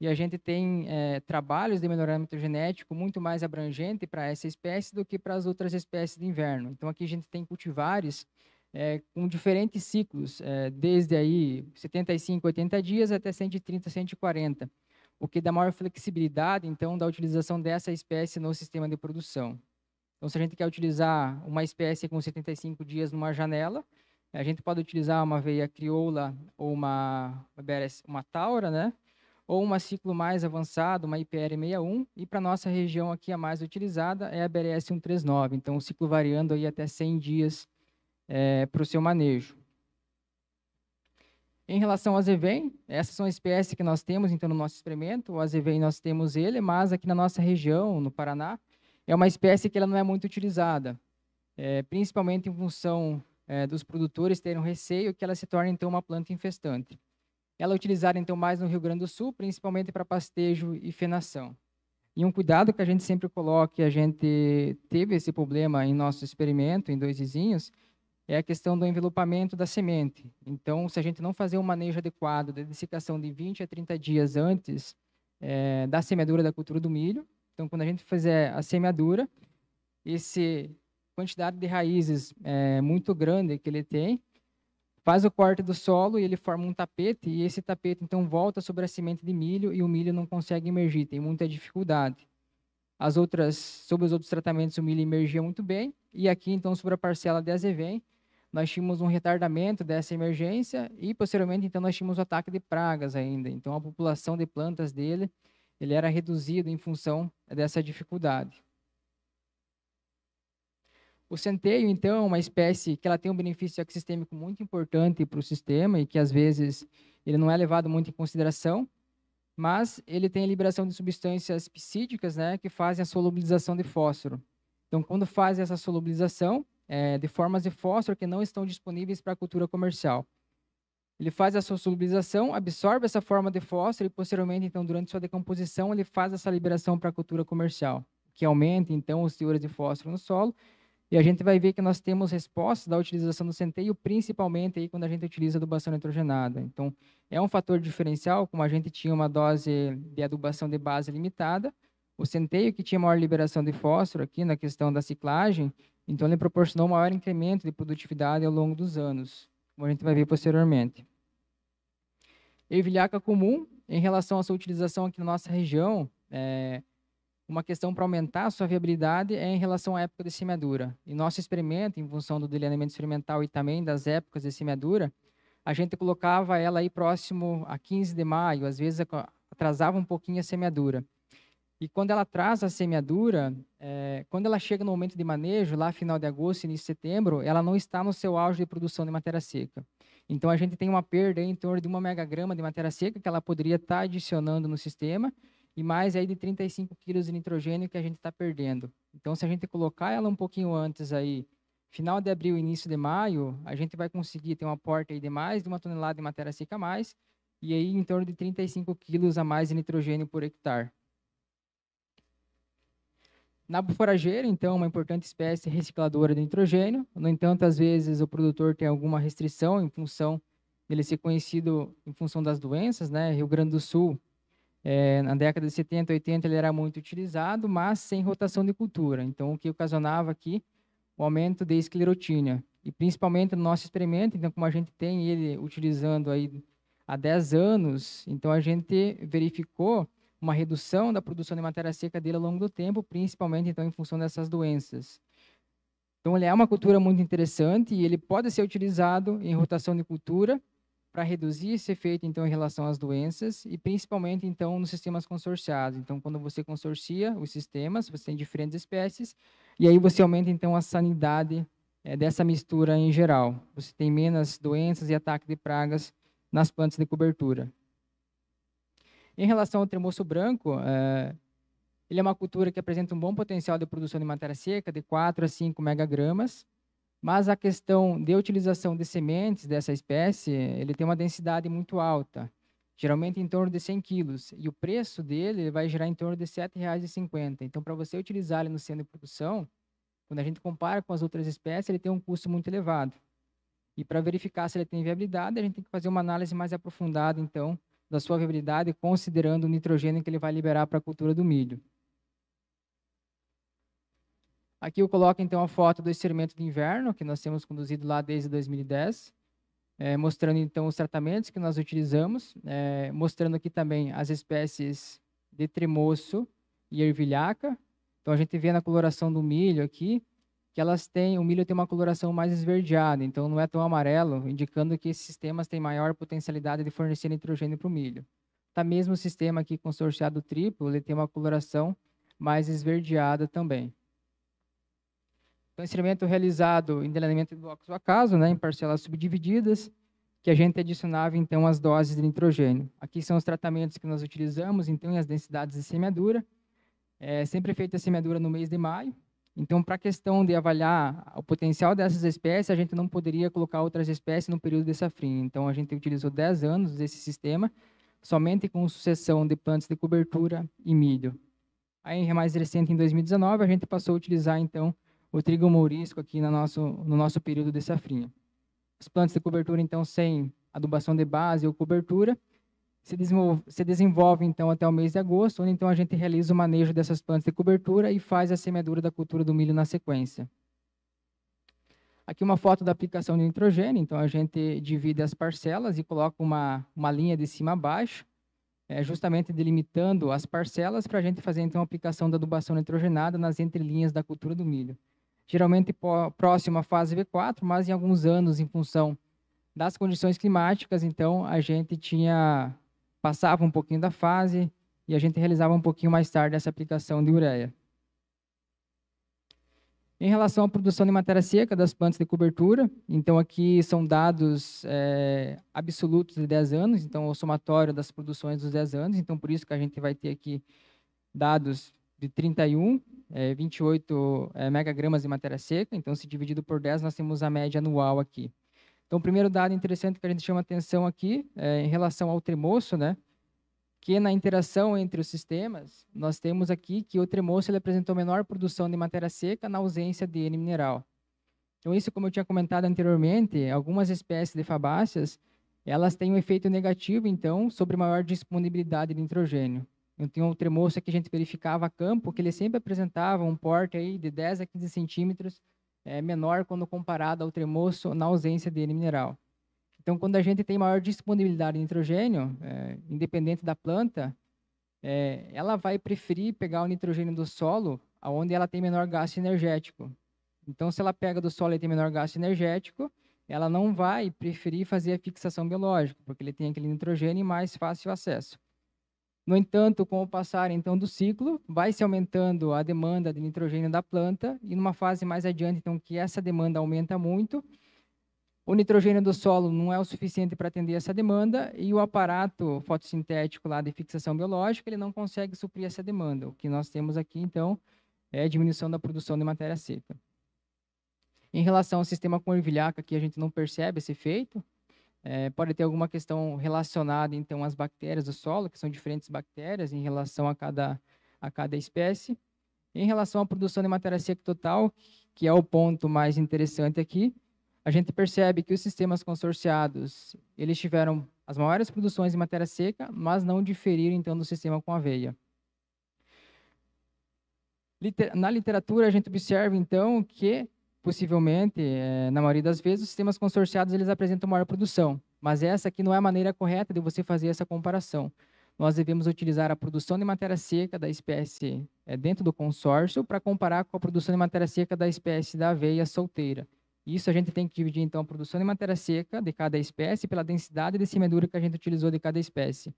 B: E a gente tem é, trabalhos de melhoramento genético muito mais abrangente para essa espécie do que para as outras espécies de inverno. Então aqui a gente tem cultivares é, com diferentes ciclos, é, desde aí 75, 80 dias até 130, 140, o que dá maior flexibilidade, então, da utilização dessa espécie no sistema de produção. Então, se a gente quer utilizar uma espécie com 75 dias numa janela, a gente pode utilizar uma veia crioula ou uma, uma taura, né? ou uma ciclo mais avançado, uma IPR61, e para nossa região aqui a mais utilizada é a BRS 139, então o ciclo variando aí até 100 dias é, eh, para o seu manejo. Em relação ao azevém, essas são espécies que nós temos então no nosso experimento, o azevém nós temos ele, mas aqui na nossa região, no Paraná, é uma espécie que ela não é muito utilizada, é, principalmente em função é, dos produtores terem um receio que ela se torne então uma planta infestante ela é utilizada então mais no Rio Grande do Sul, principalmente para pastejo e fenação. E um cuidado que a gente sempre coloca, e a gente teve esse problema em nosso experimento, em dois vizinhos, é a questão do envelopamento da semente. Então, se a gente não fazer um manejo adequado da dessicação de 20 a 30 dias antes é, da semeadura da cultura do milho, então quando a gente fizer a semeadura, esse quantidade de raízes é, muito grande que ele tem, Faz o corte do solo e ele forma um tapete, e esse tapete então volta sobre a semente de milho e o milho não consegue emergir, tem muita dificuldade. As outras, sobre os outros tratamentos, o milho emergia muito bem, e aqui então sobre a parcela de azevém, nós tínhamos um retardamento dessa emergência e posteriormente então nós tínhamos o ataque de pragas ainda. Então a população de plantas dele, ele era reduzido em função dessa dificuldade. O centeio, então, é uma espécie que ela tem um benefício ecossistêmico muito importante para o sistema e que, às vezes, ele não é levado muito em consideração, mas ele tem a liberação de substâncias psídicas né, que fazem a solubilização de fósforo. Então, quando faz essa solubilização é, de formas de fósforo que não estão disponíveis para a cultura comercial. Ele faz a sua solubilização, absorve essa forma de fósforo e, posteriormente, então, durante sua decomposição, ele faz essa liberação para a cultura comercial, que aumenta, então, os teores de fósforo no solo e a gente vai ver que nós temos respostas da utilização do centeio, principalmente aí quando a gente utiliza adubação nitrogenada. Então, é um fator diferencial, como a gente tinha uma dose de adubação de base limitada, o centeio que tinha maior liberação de fósforo aqui na questão da ciclagem, então ele proporcionou maior incremento de produtividade ao longo dos anos, como a gente vai ver posteriormente. Ervilhaca comum, em relação à sua utilização aqui na nossa região, é, uma questão para aumentar a sua viabilidade é em relação à época de semeadura. E nosso experimento, em função do delineamento experimental e também das épocas de semeadura, a gente colocava ela aí próximo a 15 de maio, às vezes atrasava um pouquinho a semeadura. E quando ela atrasa a semeadura, é, quando ela chega no momento de manejo, lá final de agosto, início de setembro, ela não está no seu auge de produção de matéria seca. Então a gente tem uma perda em torno de uma megagrama de matéria seca que ela poderia estar tá adicionando no sistema e mais aí de 35 quilos de nitrogênio que a gente está perdendo. Então, se a gente colocar ela um pouquinho antes aí, final de abril, início de maio, a gente vai conseguir ter um aporte aí de mais de uma tonelada de matéria seca a mais, e aí em torno de 35 quilos a mais de nitrogênio por hectare. Nabo forageiro, então, uma importante espécie recicladora de nitrogênio. No entanto, às vezes o produtor tem alguma restrição em função dele ser conhecido em função das doenças, né? Rio Grande do Sul é, na década de 70, 80 ele era muito utilizado, mas sem rotação de cultura. Então, o que ocasionava aqui o aumento de esclerotina E principalmente no nosso experimento, então como a gente tem ele utilizando aí há 10 anos, então a gente verificou uma redução da produção de matéria seca dele ao longo do tempo, principalmente então em função dessas doenças. Então ele é uma cultura muito interessante e ele pode ser utilizado em rotação de cultura para reduzir esse efeito então em relação às doenças e principalmente então nos sistemas consorciados. Então, quando você consorcia os sistemas, você tem diferentes espécies e aí você aumenta então a sanidade é, dessa mistura em geral. Você tem menos doenças e ataque de pragas nas plantas de cobertura. Em relação ao tremoço branco, é, ele é uma cultura que apresenta um bom potencial de produção de matéria seca de 4 a 5 megagramas mas a questão de utilização de sementes dessa espécie, ele tem uma densidade muito alta, geralmente em torno de 100 quilos, e o preço dele vai gerar em torno de R$ 7,50. Então, para você utilizar ele no centro de produção, quando a gente compara com as outras espécies, ele tem um custo muito elevado. E para verificar se ele tem viabilidade, a gente tem que fazer uma análise mais aprofundada, então, da sua viabilidade, considerando o nitrogênio que ele vai liberar para a cultura do milho. Aqui eu coloco então a foto do experimento de inverno que nós temos conduzido lá desde 2010, é, eh, mostrando então os tratamentos que nós utilizamos, é, mostrando aqui também as espécies de tremoço e ervilhaca. Então a gente vê na coloração do milho aqui que elas têm, o milho tem uma coloração mais esverdeada, então não é tão amarelo, indicando que esses sistemas têm maior potencialidade de fornecer nitrogênio para o milho. Tá mesmo o sistema aqui consorciado triplo, ele tem uma coloração mais esverdeada também. Então, instrumento realizado em delineamento de blocos do acaso, né, em parcelas subdivididas, que a gente adicionava, então, as doses de nitrogênio. Aqui são os tratamentos que nós utilizamos, então, e as densidades de semeadura. É sempre é feita a semeadura no mês de maio. Então, para a questão de avaliar o potencial dessas espécies, a gente não poderia colocar outras espécies no período de safrinha. Então, a gente utilizou 10 anos desse sistema, somente com sucessão de plantas de cobertura e milho. Aí, mais recente, em 2019, a gente passou a utilizar, então, o trigo mourisco aqui no nosso, no nosso período de safrinha. As plantas de cobertura, então, sem adubação de base ou cobertura, se desenvolve, se desenvolve, então até o mês de agosto, onde então a gente realiza o manejo dessas plantas de cobertura e faz a semeadura da cultura do milho na sequência. Aqui uma foto da aplicação de nitrogênio, então a gente divide as parcelas e coloca uma, uma linha de cima a baixo, é, justamente delimitando as parcelas para a gente fazer então a aplicação da adubação nitrogenada nas entrelinhas da cultura do milho geralmente próximo à fase V4, mas em alguns anos, em função das condições climáticas, então a gente tinha passava um pouquinho da fase e a gente realizava um pouquinho mais tarde essa aplicação de ureia. Em relação à produção de matéria seca das plantas de cobertura, então aqui são dados é, absolutos de 10 anos, então o somatório das produções dos 10 anos, então por isso que a gente vai ter aqui dados de 31 é, 28 é, megagramas de matéria seca, então se dividido por 10 nós temos a média anual aqui. Então o primeiro dado interessante que a gente chama atenção aqui é em relação ao tremoço, né? que na interação entre os sistemas, nós temos aqui que o tremoço ele apresentou menor produção de matéria seca na ausência de N mineral. Então isso, como eu tinha comentado anteriormente, algumas espécies de fabáceas, elas têm um efeito negativo, então, sobre maior disponibilidade de nitrogênio. Eu tinha outro moço que a gente verificava a campo, que ele uhum. sempre apresentava um porte aí de 10 a 15 centímetros é, menor quando comparado ao tremoço na ausência de N mineral. Então, quando a gente tem maior disponibilidade de nitrogênio, é, independente da planta, é, ela vai preferir pegar o nitrogênio do solo, aonde ela tem menor gasto energético. Então, se ela pega do solo e tem menor gasto energético, ela não vai preferir fazer a fixação biológica, porque ele tem aquele nitrogênio e mais fácil acesso. No entanto, com o passar então do ciclo, vai se aumentando a demanda de nitrogênio da planta e numa fase mais adiante, então que essa demanda aumenta muito, o nitrogênio do solo não é o suficiente para atender essa demanda e o aparato fotossintético lá de fixação biológica, ele não consegue suprir essa demanda. O que nós temos aqui então é a diminuição da produção de matéria seca. Em relação ao sistema com ervilhaca, aqui a gente não percebe esse efeito, é, pode ter alguma questão relacionada, então, às bactérias do solo, que são diferentes bactérias em relação a cada, a cada espécie. Em relação à produção de matéria seca total, que é o ponto mais interessante aqui, a gente percebe que os sistemas consorciados, eles tiveram as maiores produções de matéria seca, mas não diferiram, então, do sistema com aveia. Na literatura, a gente observa, então, que possivelmente, é, na maioria das vezes, os sistemas consorciados eles apresentam maior produção, mas essa aqui não é a maneira correta de você fazer essa comparação. Nós devemos utilizar a produção de matéria seca da espécie é, dentro do consórcio para comparar com a produção de matéria seca da espécie da aveia solteira. Isso a gente tem que dividir, então, a produção de matéria seca de cada espécie pela densidade de semedura que a gente utilizou de cada espécie.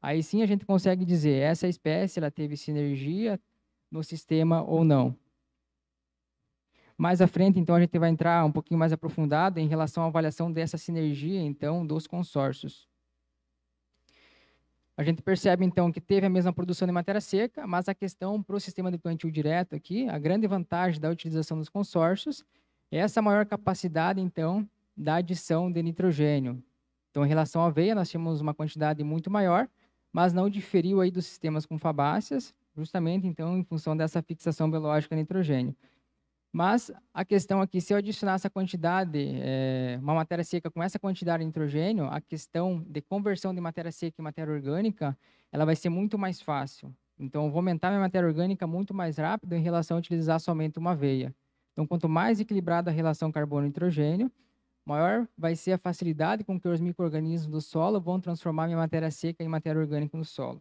B: Aí sim a gente consegue dizer, essa espécie ela teve sinergia no sistema ou não. Mais à frente, então, a gente vai entrar um pouquinho mais aprofundado em relação à avaliação dessa sinergia, então, dos consórcios. A gente percebe, então, que teve a mesma produção de matéria seca, mas a questão para o sistema de plantio direto aqui, a grande vantagem da utilização dos consórcios é essa maior capacidade, então, da adição de nitrogênio. Então, em relação à aveia, nós tínhamos uma quantidade muito maior, mas não diferiu aí dos sistemas com fabáceas, justamente, então, em função dessa fixação biológica de nitrogênio. Mas a questão aqui, que se eu adicionar essa quantidade, é, uma matéria seca com essa quantidade de nitrogênio, a questão de conversão de matéria seca em matéria orgânica, ela vai ser muito mais fácil. Então, eu vou aumentar minha matéria orgânica muito mais rápido em relação a utilizar somente uma veia. Então, quanto mais equilibrada a relação carbono-nitrogênio, maior vai ser a facilidade com que os micro do solo vão transformar minha matéria seca em matéria orgânica no solo.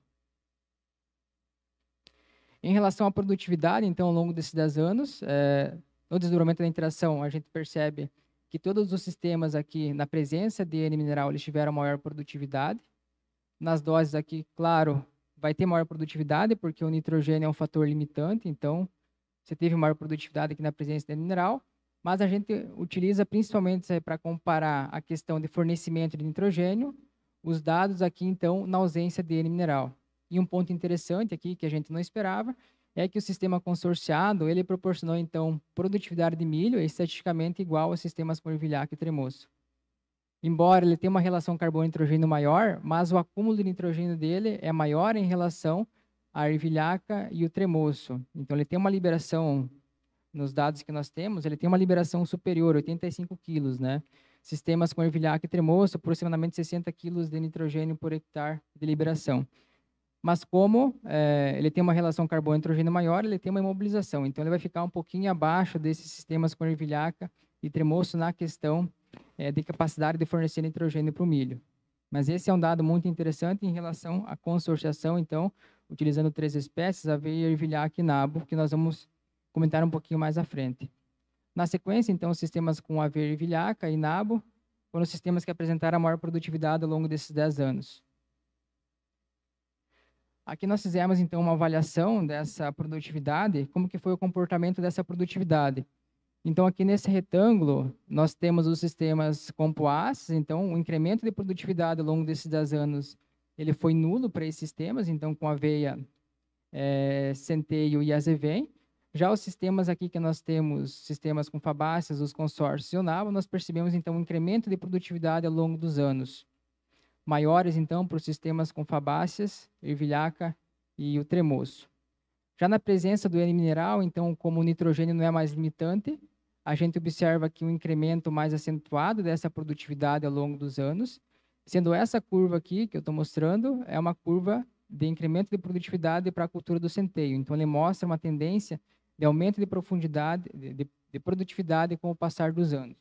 B: Em relação à produtividade, então, ao longo desses 10 anos, é, no desdobramento da interação, a gente percebe que todos os sistemas aqui, na presença de N mineral, eles tiveram maior produtividade. Nas doses aqui, claro, vai ter maior produtividade, porque o nitrogênio é um fator limitante, então você teve maior produtividade aqui na presença de N mineral, mas a gente utiliza principalmente é para comparar a questão de fornecimento de nitrogênio, os dados aqui, então, na ausência de N mineral. E um ponto interessante aqui que a gente não esperava é que o sistema consorciado ele proporcionou então produtividade de milho estatisticamente igual aos sistemas polvilhaco e tremoso. Embora ele tenha uma relação carbono-nitrogênio maior, mas o acúmulo de nitrogênio dele é maior em relação à ervilhaca e o tremoso. Então ele tem uma liberação nos dados que nós temos, ele tem uma liberação superior, 85 quilos, né? Sistemas com ervilhaca e tremoso, aproximadamente 60 quilos de nitrogênio por hectare de liberação. Mas como é, ele tem uma relação carbono-nitrogênio maior, ele tem uma imobilização. Então, ele vai ficar um pouquinho abaixo desses sistemas com ervilhaca e tremoço na questão é, de capacidade de fornecer nitrogênio para o milho. Mas esse é um dado muito interessante em relação à consorciação, então, utilizando três espécies, aveia, ervilhaca e nabo, que nós vamos comentar um pouquinho mais à frente. Na sequência, então, sistemas com aveia, ervilhaca e nabo foram os sistemas que apresentaram a maior produtividade ao longo desses 10 anos. Aqui nós fizemos então uma avaliação dessa produtividade, como que foi o comportamento dessa produtividade. Então aqui nesse retângulo nós temos os sistemas CompoAs, então o incremento de produtividade ao longo desses 10 anos ele foi nulo para esses sistemas, então com aveia, é, centeio e azevém. Já os sistemas aqui que nós temos, sistemas com fabáceas, os consórcios e o nós percebemos então um incremento de produtividade ao longo dos anos maiores então para os sistemas com fabáceas, ervilhaca e o tremoço. Já na presença do N mineral, então, como o nitrogênio não é mais limitante, a gente observa aqui um incremento mais acentuado dessa produtividade ao longo dos anos, sendo essa curva aqui que eu estou mostrando é uma curva de incremento de produtividade para a cultura do centeio. Então, ele mostra uma tendência de aumento de profundidade, de, de, de produtividade com o passar dos anos.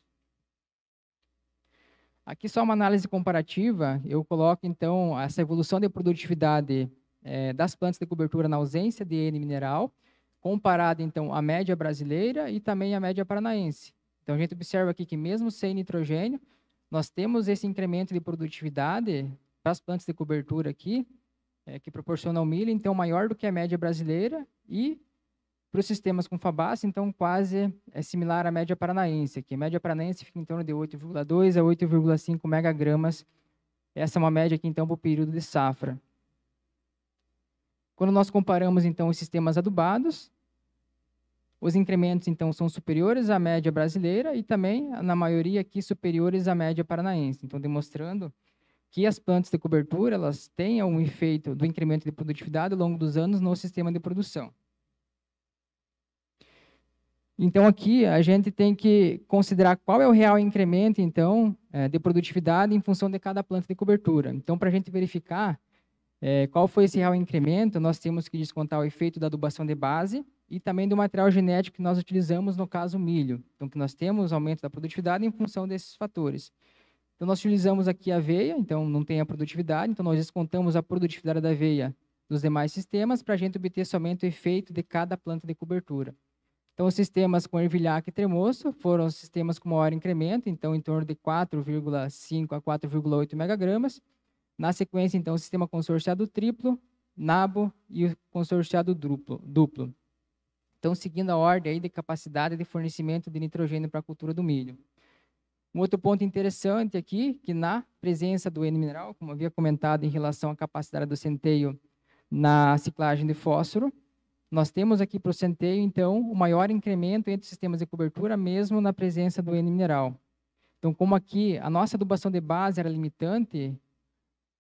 B: Aqui só uma análise comparativa, eu coloco então essa evolução de produtividade é, das plantas de cobertura na ausência de N mineral, comparada então à média brasileira e também à média paranaense. Então a gente observa aqui que mesmo sem nitrogênio, nós temos esse incremento de produtividade para as plantas de cobertura aqui, é, que proporciona o milho, então maior do que a média brasileira e para os sistemas com FABAS, então, quase é similar à média paranaense. Aqui. A média paranaense fica em torno de 8,2 a 8,5 megagramas. Essa é uma média aqui, então, para o período de safra. Quando nós comparamos, então, os sistemas adubados, os incrementos, então, são superiores à média brasileira e também, na maioria aqui, superiores à média paranaense. Então, demonstrando que as plantas de cobertura elas têm um efeito do incremento de produtividade ao longo dos anos no sistema de produção. Então, aqui a gente tem que considerar qual é o real incremento, então, eh, de produtividade em função de cada planta de cobertura. Então, para a gente verificar é, qual foi esse real incremento, nós temos que descontar o efeito da adubação de base e também do material genético que nós utilizamos, no caso, milho. Então, que nós temos aumento da produtividade em função desses fatores. Então, nós utilizamos aqui a aveia, então não tem a produtividade, então nós descontamos a produtividade da aveia dos demais sistemas para a gente obter somente o efeito de cada planta de cobertura. Então, os sistemas com ervilhaca e tremoço foram os sistemas com maior incremento, então em torno de 4,5 a 4,8 megagramas. Na sequência, então, o sistema consorciado triplo, nabo e o consorciado duplo. duplo. Então, seguindo a ordem aí de capacidade de fornecimento de nitrogênio para a cultura do milho. Um outro ponto interessante aqui, que na presença do N mineral, como havia comentado em relação à capacidade do centeio na ciclagem de fósforo, nós temos aqui para o centeio, então, o maior incremento entre os sistemas de cobertura, mesmo na presença do N mineral. Então, como aqui a nossa adubação de base era limitante,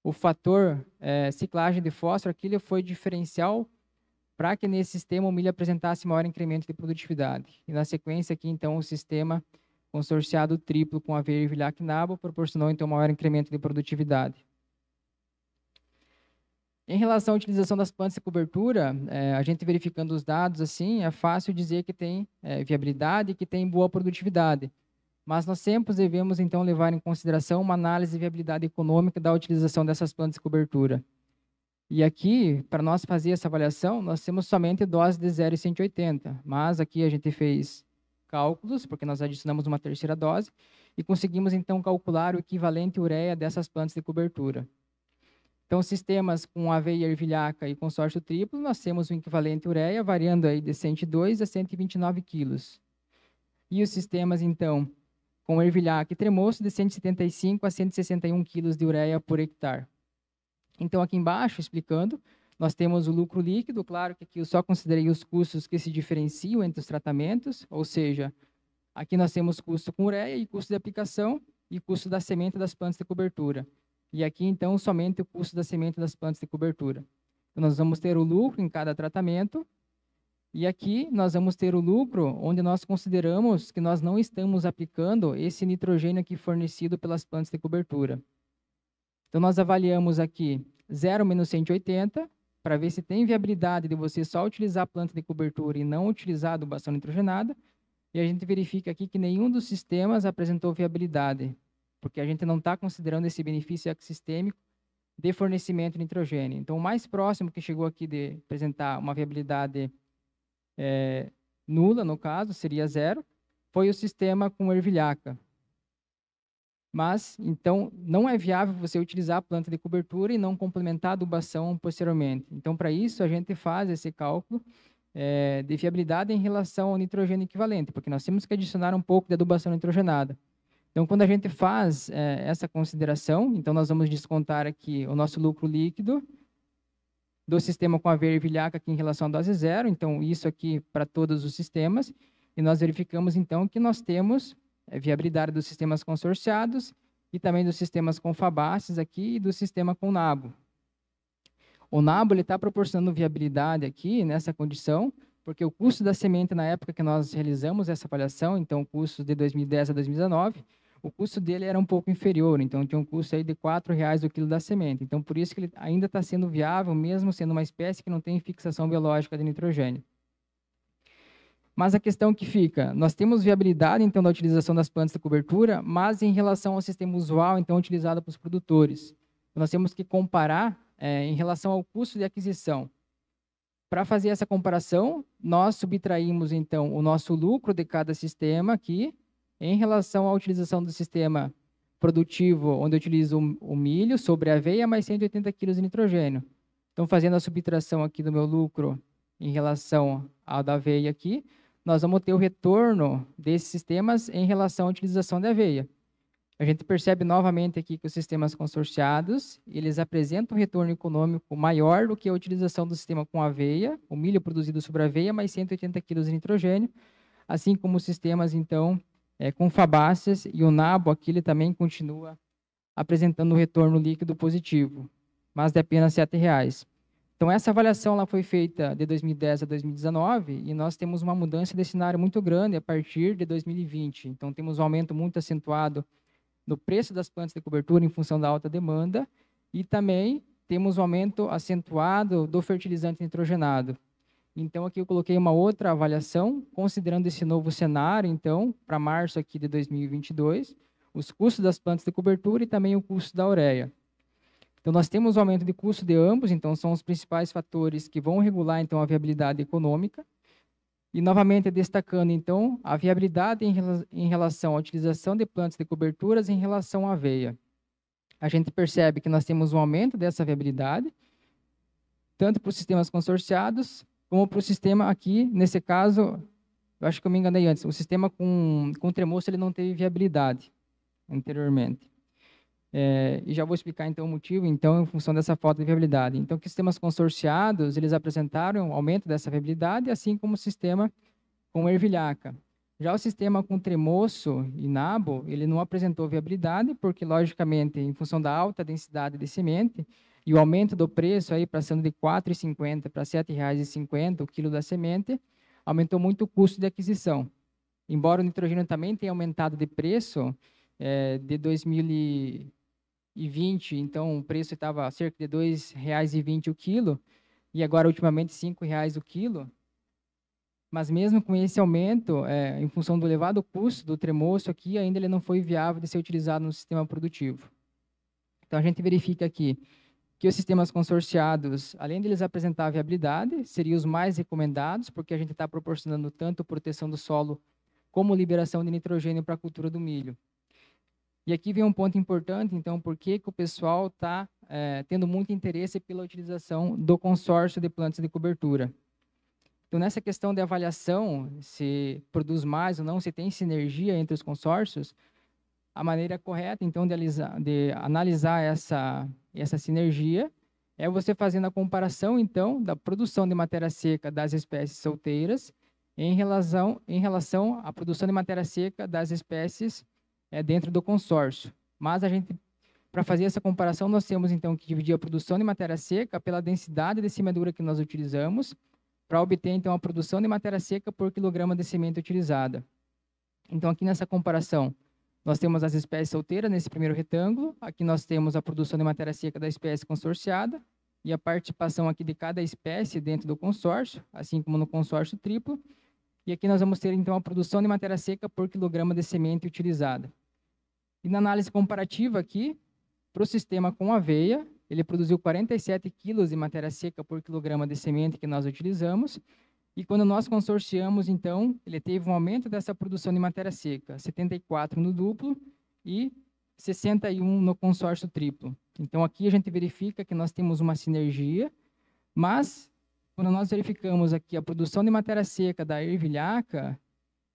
B: o fator é, ciclagem de fósforo aqui foi diferencial para que nesse sistema o milho apresentasse maior incremento de produtividade. E na sequência aqui, então, o sistema consorciado triplo com a vermelha e nabo proporcionou, então, maior incremento de produtividade. Em relação à utilização das plantas de cobertura, é, a gente verificando os dados assim, é fácil dizer que tem é, viabilidade e que tem boa produtividade. Mas nós sempre devemos então levar em consideração uma análise de viabilidade econômica da utilização dessas plantas de cobertura. E aqui, para nós fazer essa avaliação, nós temos somente dose de 0,180, mas aqui a gente fez cálculos, porque nós adicionamos uma terceira dose, e conseguimos então calcular o equivalente ureia dessas plantas de cobertura. Então, sistemas com aveia ervilhaca e consórcio triplo, nós temos o equivalente ureia, variando aí de 102 a 129 quilos. E os sistemas, então, com ervilhaca e tremoço, de 175 a 161 quilos de ureia por hectare. Então, aqui embaixo, explicando, nós temos o lucro líquido, claro que aqui eu só considerei os custos que se diferenciam entre os tratamentos, ou seja, aqui nós temos custo com ureia e custo de aplicação e custo da semente das plantas de cobertura. E aqui, então, somente o custo da semente das plantas de cobertura. Então, nós vamos ter o lucro em cada tratamento. E aqui nós vamos ter o lucro onde nós consideramos que nós não estamos aplicando esse nitrogênio aqui fornecido pelas plantas de cobertura. Então, nós avaliamos aqui 0 menos 180 para ver se tem viabilidade de você só utilizar a planta de cobertura e não utilizar a adubação nitrogenada. E a gente verifica aqui que nenhum dos sistemas apresentou viabilidade porque a gente não está considerando esse benefício ecossistêmico de fornecimento de nitrogênio. Então, o mais próximo que chegou aqui de apresentar uma viabilidade é, nula, no caso, seria zero, foi o sistema com ervilhaca. Mas, então, não é viável você utilizar a planta de cobertura e não complementar a adubação posteriormente. Então, para isso, a gente faz esse cálculo é, de viabilidade em relação ao nitrogênio equivalente, porque nós temos que adicionar um pouco de adubação nitrogenada. Então, quando a gente faz é, essa consideração, então nós vamos descontar aqui o nosso lucro líquido do sistema com a vervilhaca aqui em relação à dose zero, então isso aqui para todos os sistemas, e nós verificamos então que nós temos eh, viabilidade dos sistemas consorciados e também dos sistemas com fabaces aqui e do sistema com nabo. O nabo está proporcionando viabilidade aqui nessa condição, porque o custo da semente na época que nós realizamos essa avaliação, então o custo de 2010 a 2019, o custo dele era um pouco inferior, então tinha um custo aí de R$ reais o quilo da semente. Então, por isso que ele ainda está sendo viável, mesmo sendo uma espécie que não tem fixação biológica de nitrogênio. Mas a questão que fica, nós temos viabilidade, então, da utilização das plantas de cobertura, mas em relação ao sistema usual, então, utilizado pelos produtores. Então, nós temos que comparar é, em relação ao custo de aquisição. Para fazer essa comparação, nós subtraímos, então, o nosso lucro de cada sistema aqui, em relação à utilização do sistema produtivo, onde eu utilizo o milho sobre a aveia, mais 180 kg de nitrogênio. Então, fazendo a subtração aqui do meu lucro em relação ao da aveia aqui, nós vamos ter o retorno desses sistemas em relação à utilização da aveia. A gente percebe novamente aqui que os sistemas consorciados, eles apresentam um retorno econômico maior do que a utilização do sistema com aveia, o milho produzido sobre aveia, mais 180 kg de nitrogênio, assim como os sistemas, então, é, com fabáceas e o nabo aqui ele também continua apresentando um retorno líquido positivo, mas de apenas R$ 7,00. Então essa avaliação lá foi feita de 2010 a 2019 e nós temos uma mudança de cenário muito grande a partir de 2020. Então temos um aumento muito acentuado no preço das plantas de cobertura em função da alta demanda e também temos um aumento acentuado do fertilizante nitrogenado. Então, aqui eu coloquei uma outra avaliação, considerando esse novo cenário, então, para março aqui de 2022, os custos das plantas de cobertura e também o custo da ureia. Então, nós temos o aumento de custo de ambos, então, são os principais fatores que vão regular, então, a viabilidade econômica. E, novamente, destacando, então, a viabilidade em relação à utilização de plantas de coberturas em relação à aveia. A gente percebe que nós temos um aumento dessa viabilidade, tanto para os sistemas consorciados, como para o sistema aqui, nesse caso, eu acho que eu me enganei antes, o sistema com, com tremoço ele não teve viabilidade anteriormente. É, e já vou explicar então o motivo, então, em função dessa falta de viabilidade. Então, que sistemas consorciados, eles apresentaram aumento dessa viabilidade, assim como o sistema com ervilhaca. Já o sistema com tremoço e nabo, ele não apresentou viabilidade, porque, logicamente, em função da alta densidade de semente, e o aumento do preço aí passando de 4,50 para R$ 7,50 o quilo da semente, aumentou muito o custo de aquisição. Embora o nitrogênio também tenha aumentado de preço é, de 2020, então o preço estava cerca de R$ 2,20 o quilo, e agora ultimamente R$ 5,00 o quilo. Mas mesmo com esse aumento, é, em função do elevado custo do tremoço aqui, ainda ele não foi viável de ser utilizado no sistema produtivo. Então a gente verifica aqui que os sistemas consorciados, além deles apresentar viabilidade, seriam os mais recomendados, porque a gente está proporcionando tanto proteção do solo como liberação de nitrogênio para a cultura do milho. E aqui vem um ponto importante, então, por que, que o pessoal está é, tendo muito interesse pela utilização do consórcio de plantas de cobertura. Então, nessa questão de avaliação, se produz mais ou não, se tem sinergia entre os consórcios, a maneira correta, então, de, de analisar essa e essa sinergia é você fazendo a comparação, então, da produção de matéria seca das espécies solteiras em relação, em relação à produção de matéria seca das espécies é, dentro do consórcio. Mas a gente, para fazer essa comparação, nós temos então que dividir a produção de matéria seca pela densidade de semeadura que nós utilizamos, para obter então a produção de matéria seca por quilograma de semente utilizada. Então aqui nessa comparação, nós temos as espécies solteiras nesse primeiro retângulo. Aqui nós temos a produção de matéria seca da espécie consorciada e a participação aqui de cada espécie dentro do consórcio, assim como no consórcio triplo. E aqui nós vamos ter, então, a produção de matéria seca por quilograma de semente utilizada. E na análise comparativa aqui, para o sistema com aveia, ele produziu 47 quilos de matéria seca por quilograma de semente que nós utilizamos, e quando nós consorciamos, então, ele teve um aumento dessa produção de matéria seca, 74 no duplo e 61 no consórcio triplo. Então, aqui a gente verifica que nós temos uma sinergia, mas quando nós verificamos aqui a produção de matéria seca da ervilhaca,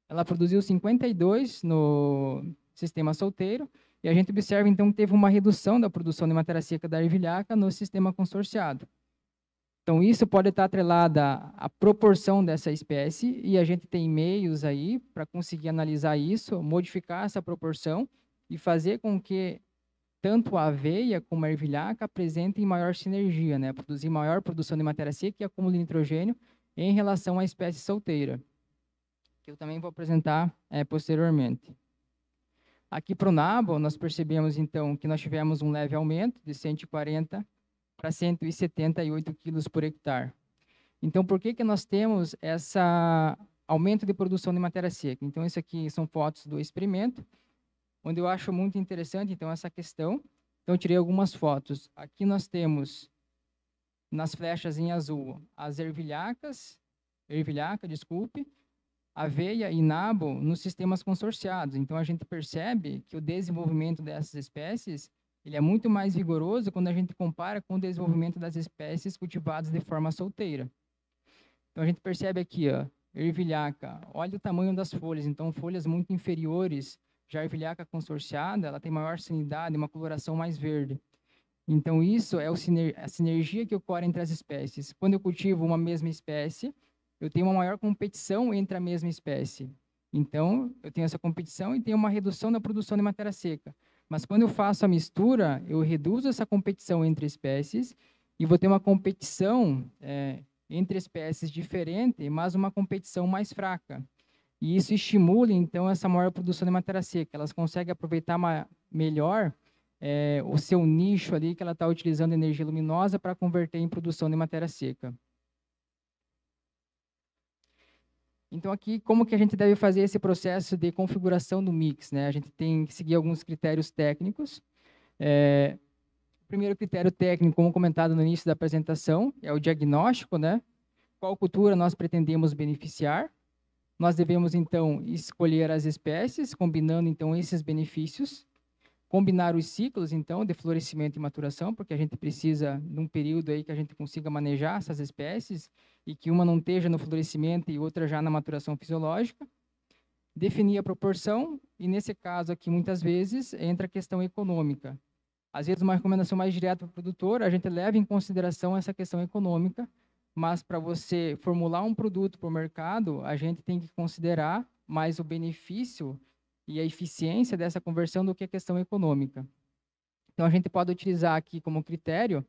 B: ela produziu 52 no sistema solteiro, e a gente observa, então, que teve uma redução da produção de matéria seca da ervilhaca no sistema consorciado. Então, isso pode estar atrelado à proporção dessa espécie, e a gente tem meios aí para conseguir analisar isso, modificar essa proporção e fazer com que tanto a aveia como a ervilhaca apresentem maior sinergia, né? produzir maior produção de matéria seca e acúmulo de nitrogênio em relação à espécie solteira, que eu também vou apresentar é, posteriormente. Aqui para o nabo, nós percebemos, então, que nós tivemos um leve aumento de 140 para 178 quilos por hectare. Então, por que, que nós temos esse aumento de produção de matéria seca? Então, isso aqui são fotos do experimento, onde eu acho muito interessante, então, essa questão. Então, tirei algumas fotos. Aqui nós temos, nas flechas em azul, as ervilhacas, ervilhaca, desculpe, aveia e nabo nos sistemas consorciados. Então, a gente percebe que o desenvolvimento dessas espécies ele é muito mais vigoroso quando a gente compara com o desenvolvimento das espécies cultivadas de forma solteira. Então a gente percebe aqui, ó, ervilhaca, olha o tamanho das folhas, então folhas muito inferiores, já a ervilhaca consorciada, ela tem maior sanidade, uma coloração mais verde. Então isso é a sinergia que ocorre entre as espécies. Quando eu cultivo uma mesma espécie, eu tenho uma maior competição entre a mesma espécie. Então, eu tenho essa competição e tenho uma redução da produção de matéria seca. Mas quando eu faço a mistura, eu reduzo essa competição entre espécies e vou ter uma competição é, entre espécies diferente, mas uma competição mais fraca. E isso estimula, então, essa maior produção de matéria seca. Elas conseguem aproveitar melhor é, o seu nicho ali que ela está utilizando energia luminosa para converter em produção de matéria seca. Então aqui, como que a gente deve fazer esse processo de configuração do mix? Né? A gente tem que seguir alguns critérios técnicos. É, o primeiro critério técnico, como comentado no início da apresentação, é o diagnóstico, né? Qual cultura nós pretendemos beneficiar? Nós devemos então escolher as espécies, combinando então esses benefícios combinar os ciclos, então, de florescimento e maturação, porque a gente precisa de um período aí que a gente consiga manejar essas espécies e que uma não esteja no florescimento e outra já na maturação fisiológica. Definir a proporção e, nesse caso aqui, muitas vezes, entra a questão econômica. Às vezes, uma recomendação mais direta para o produtor, a gente leva em consideração essa questão econômica, mas para você formular um produto para o mercado, a gente tem que considerar mais o benefício e a eficiência dessa conversão do que a questão econômica. Então, a gente pode utilizar aqui como critério,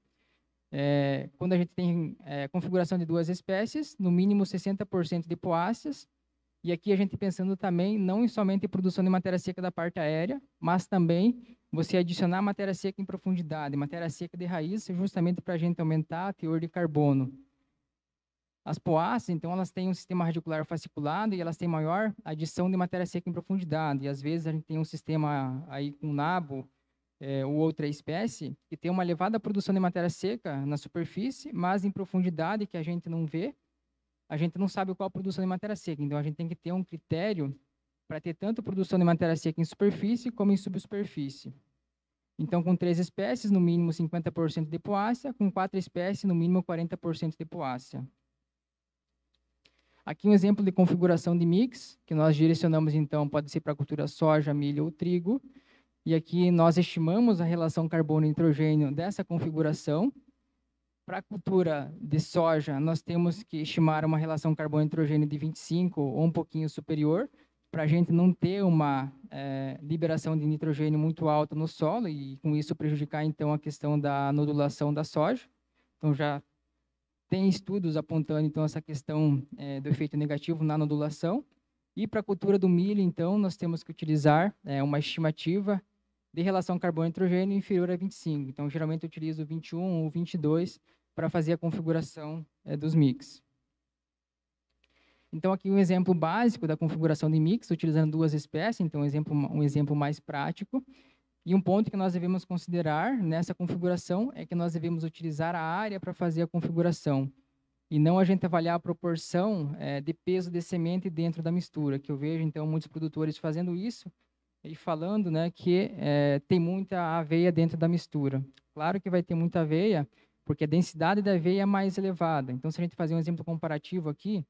B: é, quando a gente tem é, configuração de duas espécies, no mínimo 60% de poáceas, e aqui a gente pensando também não em somente produção de matéria seca da parte aérea, mas também você adicionar matéria seca em profundidade, matéria seca de raiz, justamente para a gente aumentar o teor de carbono. As poáceas, então, elas têm um sistema radicular fasciculado e elas têm maior adição de matéria seca em profundidade. E às vezes a gente tem um sistema aí com nabo é, ou outra espécie que tem uma elevada produção de matéria seca na superfície, mas em profundidade que a gente não vê, a gente não sabe qual a produção de matéria seca. Então a gente tem que ter um critério para ter tanto produção de matéria seca em superfície como em subsuperfície. Então, com três espécies, no mínimo 50% de poácia, com quatro espécies, no mínimo 40% de poácia. Aqui um exemplo de configuração de mix, que nós direcionamos então, pode ser para a cultura soja, milho ou trigo. E aqui nós estimamos a relação carbono-nitrogênio dessa configuração. Para a cultura de soja, nós temos que estimar uma relação carbono-nitrogênio de 25 ou um pouquinho superior, para a gente não ter uma é, liberação de nitrogênio muito alta no solo e com isso prejudicar então a questão da nodulação da soja. Então já tem estudos apontando, então, essa questão é, do efeito negativo na nodulação. E para a cultura do milho, então, nós temos que utilizar é, uma estimativa de relação carbono-nitrogênio inferior a 25. Então, geralmente eu utilizo 21 ou 22 para fazer a configuração é, dos mix. Então, aqui um exemplo básico da configuração de mix, utilizando duas espécies. Então, um exemplo, um exemplo mais prático. E um ponto que nós devemos considerar nessa configuração é que nós devemos utilizar a área para fazer a configuração e não a gente avaliar a proporção é, de peso de semente dentro da mistura, que eu vejo então muitos produtores fazendo isso e falando né, que é, tem muita aveia dentro da mistura. Claro que vai ter muita aveia, porque a densidade da aveia é mais elevada. Então, se a gente fazer um exemplo comparativo aqui,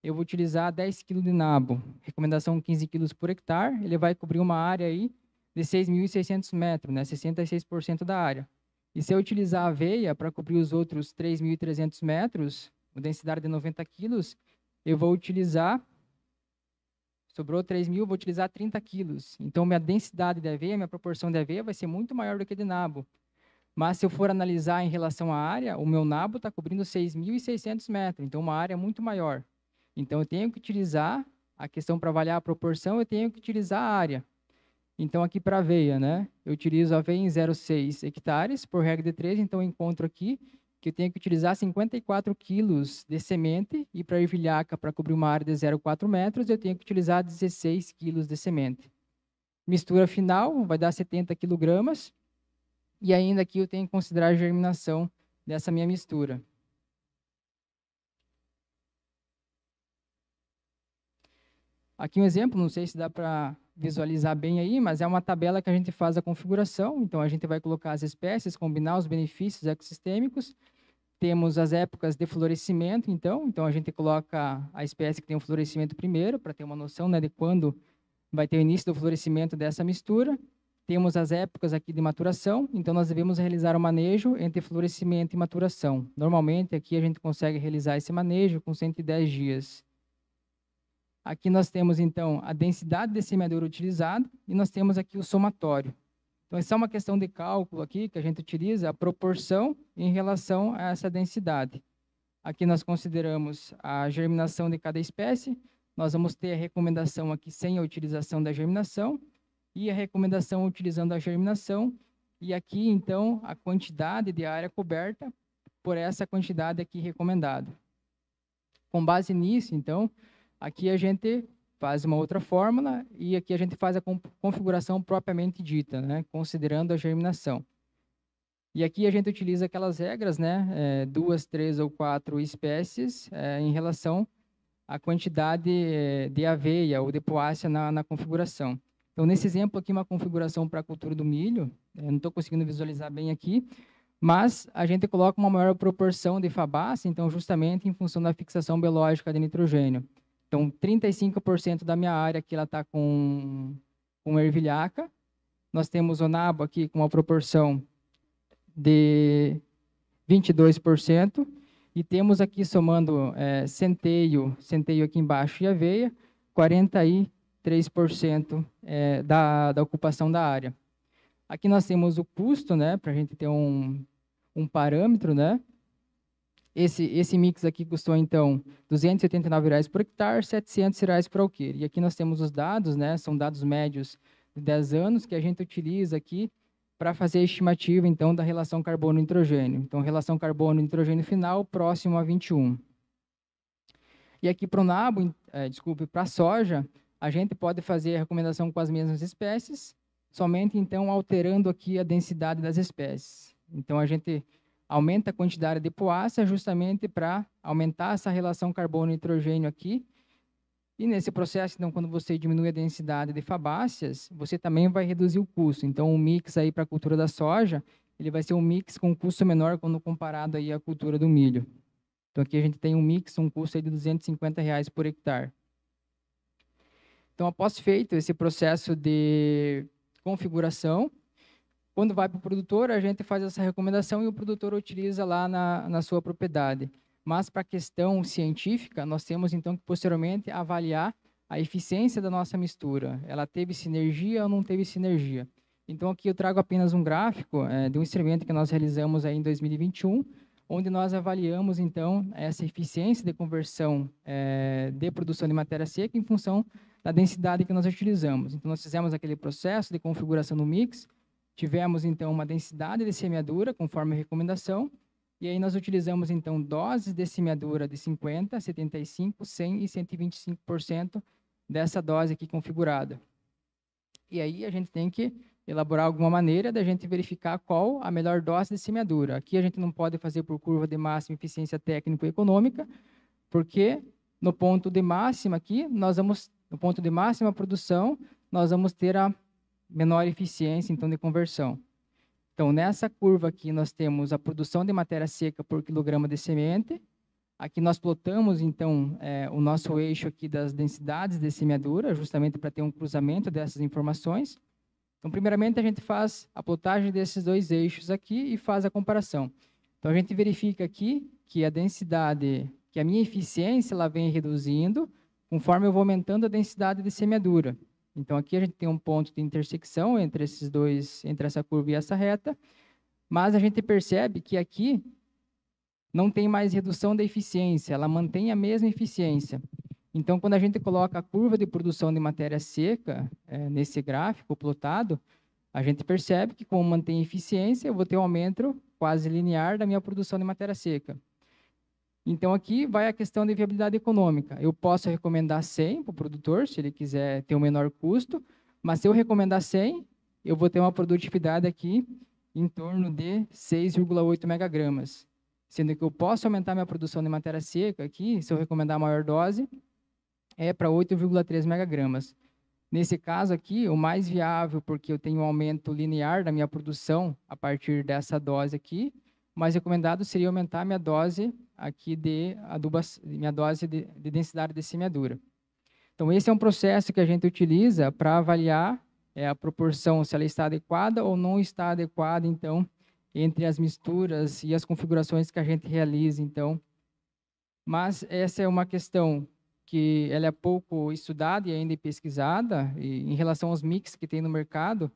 B: eu vou utilizar 10 kg de nabo, recomendação 15 kg por hectare, ele vai cobrir uma área aí de 6.600 metros, né, 66% da área. E se eu utilizar a veia para cobrir os outros 3.300 metros, uma densidade de 90 quilos, eu vou utilizar, sobrou 3.000, vou utilizar 30 quilos. Então, minha densidade da veia, minha proporção da veia vai ser muito maior do que de nabo. Mas se eu for analisar em relação à área, o meu nabo está cobrindo 6.600 metros, então uma área muito maior. Então, eu tenho que utilizar a questão para avaliar a proporção, eu tenho que utilizar a área. Então, aqui para a veia, né? Eu utilizo a veia em 0,6 hectares por regra de 3, então eu encontro aqui que eu tenho que utilizar 54 quilos de semente e para ervilhaca, para cobrir uma área de 0,4 metros, eu tenho que utilizar 16 quilos de semente. Mistura final vai dar 70 quilogramas e ainda aqui eu tenho que considerar a germinação dessa minha mistura. Aqui um exemplo, não sei se dá para visualizar bem aí, mas é uma tabela que a gente faz a configuração, então a gente vai colocar as espécies, combinar os benefícios ecossistêmicos, temos as épocas de florescimento, então, então a gente coloca a espécie que tem o florescimento primeiro, para ter uma noção né, de quando vai ter o início do florescimento dessa mistura, temos as épocas aqui de maturação, então nós devemos realizar o um manejo entre florescimento e maturação. Normalmente aqui a gente consegue realizar esse manejo com 110 dias. Aqui nós temos, então, a densidade de semeadura utilizada e nós temos aqui o somatório. Então, essa é uma questão de cálculo aqui que a gente utiliza, a proporção em relação a essa densidade. Aqui nós consideramos a germinação de cada espécie, nós vamos ter a recomendação aqui sem a utilização da germinação e a recomendação utilizando a germinação e aqui, então, a quantidade de área coberta por essa quantidade aqui recomendada. Com base nisso, então, Aqui a gente faz uma outra fórmula e aqui a gente faz a configuração propriamente dita, né, considerando a germinação. E aqui a gente utiliza aquelas regras, né, é, duas, três ou quatro espécies é, em relação à quantidade é, de aveia ou de poácea na, na, configuração. Então, nesse exemplo aqui, uma configuração para a cultura do milho, é, não estou conseguindo visualizar bem aqui, mas a gente coloca uma maior proporção de fabácea, então justamente em função da fixação biológica de nitrogênio. Então, 35% da minha área aqui está com, com ervilhaca. Nós temos o nabo aqui com uma proporção de 22%. E temos aqui, somando é, centeio, centeio aqui embaixo e aveia, 43% é, da, da ocupação da área. Aqui nós temos o custo, né, para a gente ter um, um parâmetro, né? Esse, esse mix aqui custou, então, R$ 279,00 por hectare, R$ 700,00 por alqueire. E aqui nós temos os dados, né? São dados médios de 10 anos que a gente utiliza aqui para fazer a estimativa, então, da relação carbono-nitrogênio. Então, relação carbono-nitrogênio final próximo a 21. E aqui para o nabo, é, desculpe, para a soja, a gente pode fazer a recomendação com as mesmas espécies, somente, então, alterando aqui a densidade das espécies. Então, a gente aumenta a quantidade de poássia justamente para aumentar essa relação carbono-nitrogênio aqui. E nesse processo, então, quando você diminui a densidade de fabáceas, você também vai reduzir o custo. Então, o mix aí para a cultura da soja, ele vai ser um mix com custo menor quando comparado aí à cultura do milho. Então, aqui a gente tem um mix, um custo aí de 250 reais por hectare. Então, após feito esse processo de configuração, quando vai para o produtor, a gente faz essa recomendação e o produtor utiliza lá na, na sua propriedade. Mas para a questão científica, nós temos então que posteriormente avaliar a eficiência da nossa mistura. Ela teve sinergia ou não teve sinergia? Então aqui eu trago apenas um gráfico é, de um experimento que nós realizamos aí em 2021, onde nós avaliamos então essa eficiência de conversão é, de produção de matéria seca em função da densidade que nós utilizamos. Então nós fizemos aquele processo de configuração do mix Tivemos, então, uma densidade de semeadura, conforme a recomendação, e aí nós utilizamos, então, doses de semeadura de 50, 75, 100 e 125% dessa dose aqui configurada. E aí a gente tem que elaborar alguma maneira da gente verificar qual a melhor dose de semeadura. Aqui a gente não pode fazer por curva de máxima eficiência técnico-econômica, porque no ponto de máxima aqui, nós vamos, no ponto de máxima produção, nós vamos ter a menor eficiência, então, de conversão. Então, nessa curva aqui, nós temos a produção de matéria seca por quilograma de semente. Aqui nós plotamos, então, é, o nosso eixo aqui das densidades de semeadura, justamente para ter um cruzamento dessas informações. Então, primeiramente, a gente faz a plotagem desses dois eixos aqui e faz a comparação. Então, a gente verifica aqui que a densidade, que a minha eficiência, ela vem reduzindo conforme eu vou aumentando a densidade de semeadura. Então aqui a gente tem um ponto de intersecção entre esses dois, entre essa curva e essa reta, mas a gente percebe que aqui não tem mais redução da eficiência, ela mantém a mesma eficiência. Então, quando a gente coloca a curva de produção de matéria seca é, nesse gráfico plotado, a gente percebe que, como mantém eficiência, eu vou ter um aumento quase linear da minha produção de matéria seca. Então, aqui vai a questão de viabilidade econômica. Eu posso recomendar 100 para o produtor, se ele quiser ter um menor custo, mas se eu recomendar 100, eu vou ter uma produtividade aqui em torno de 6,8 megagramas. Sendo que eu posso aumentar minha produção de matéria seca aqui, se eu recomendar a maior dose, é para 8,3 megagramas. Nesse caso aqui, o mais viável, porque eu tenho um aumento linear da minha produção a partir dessa dose aqui, o mais recomendado seria aumentar a minha dose aqui de adubação, minha dose de, de densidade de semeadura. Então, esse é um processo que a gente utiliza para avaliar é, a proporção, se ela está adequada ou não está adequada, então, entre as misturas e as configurações que a gente realiza, então. Mas essa é uma questão que ela é pouco estudada e ainda é pesquisada, e em relação aos mix que tem no mercado,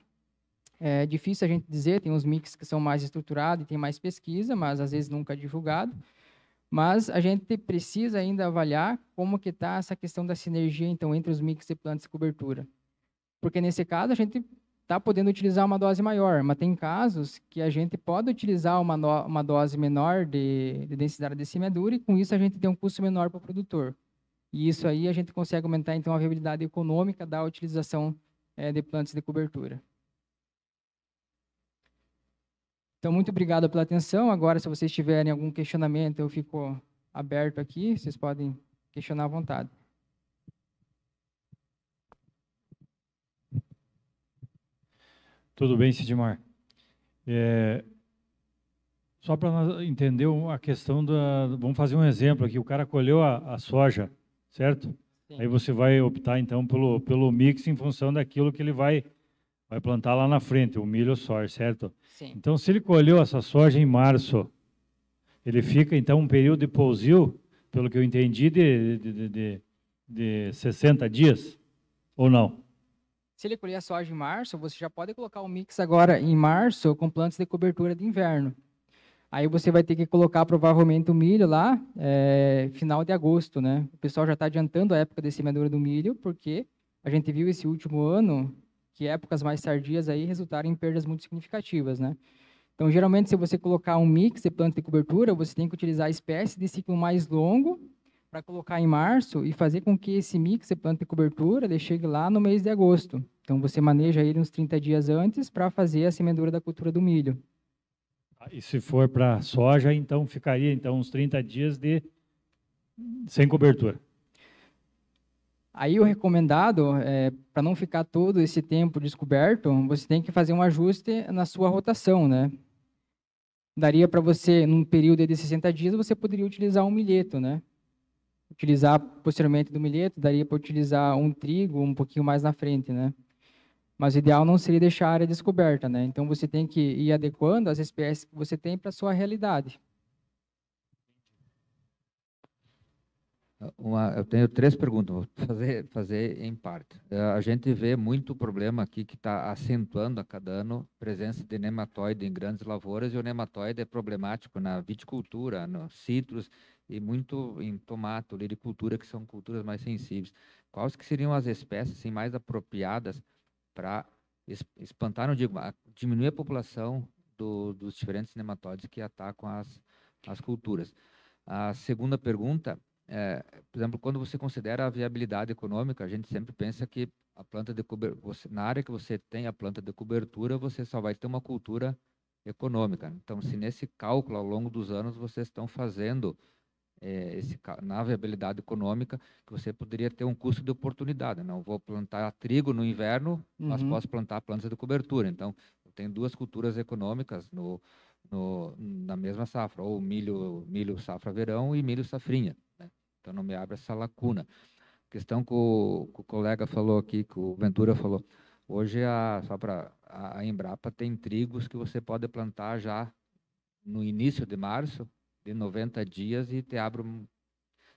B: é difícil a gente dizer, tem uns mix que são mais estruturados e tem mais pesquisa, mas às vezes nunca é divulgado. Mas a gente precisa ainda avaliar como que está essa questão da sinergia, então, entre os mix e plantas de cobertura. Porque nesse caso, a gente está podendo utilizar uma dose maior, mas tem casos que a gente pode utilizar uma, no, uma dose menor de, de densidade de semeadura e com isso a gente tem um custo menor para o produtor. E isso aí a gente consegue aumentar então a viabilidade econômica da utilização é, de plantas de cobertura. Então, muito obrigado pela atenção. Agora, se vocês tiverem algum questionamento, eu fico aberto aqui, vocês podem questionar à vontade.
A: Tudo bem, Sidmar? É, só para entender a questão da. Vamos fazer um exemplo aqui. O cara colheu a, a soja, certo? Sim. Aí você vai optar, então, pelo, pelo mix em função daquilo que ele vai vai plantar lá na frente o milho soja, certo? Sim. Então, se ele colheu essa soja em março, ele fica, então, um período de pousio, pelo que eu entendi, de, de, de, de 60 dias, ou
B: não? Se ele colher a soja em março, você já pode colocar o mix agora em março com plantas de cobertura de inverno. Aí você vai ter que colocar provavelmente o milho lá, é, final de agosto, né? O pessoal já está adiantando a época de semeadura do milho, porque a gente viu esse último ano que épocas mais tardias aí resultaram em perdas muito significativas, né? Então, geralmente, se você colocar um mix de planta de cobertura, você tem que utilizar a espécie de ciclo mais longo para colocar em março e fazer com que esse mix de planta de cobertura ele chegue lá no mês de agosto. Então, você maneja ele uns 30 dias antes para fazer a semeadura da cultura do milho. Ah, e se for para soja, então ficaria então uns 30 dias de
A: sem cobertura.
B: Aí o recomendado, é, para não ficar todo esse tempo descoberto, você tem que fazer um ajuste na sua rotação, né? Daria para você, num período de 60 dias, você poderia utilizar um milheto, né? Utilizar posteriormente do milheto, daria para utilizar um trigo um pouquinho mais na frente, né? Mas o ideal não seria deixar a área descoberta, né? Então você tem que ir adequando as espécies que você tem para a sua realidade.
A: Uma, eu tenho três perguntas, vou
B: fazer, fazer em parte. Eh,
A: a gente vê muito problema aqui que está acentuando a cada ano presença de nematóide em grandes lavouras, e o nematóide é problemático na viticultura, nos citros e muito em tomate, liricultura, que são culturas mais sensíveis. Quais que seriam as espécies assim, mais apropriadas para espantar, não digo, diminuir a população do, dos diferentes nematóides que atacam as, as culturas? A segunda pergunta é, por exemplo, quando você considera a viabilidade econômica, a gente sempre pensa que a planta de você, na área que você tem a planta de cobertura, você só vai ter uma cultura econômica. Então, se nesse cálculo ao longo dos anos vocês estão fazendo é, esse, na viabilidade econômica, que você poderia ter um custo de oportunidade. Não né? vou plantar trigo no inverno, uhum. mas posso plantar plantas de cobertura. Então, eu tenho duas culturas econômicas no, no, na mesma safra, ou milho, milho safra verão e milho safrinha. Então não me abre essa lacuna. A questão que o, que o, colega falou aqui, que o Ventura falou. Hoje, a, só a Embrapa, tem trigos que você pode plantar já no início de março, de 90 dias, e te abre,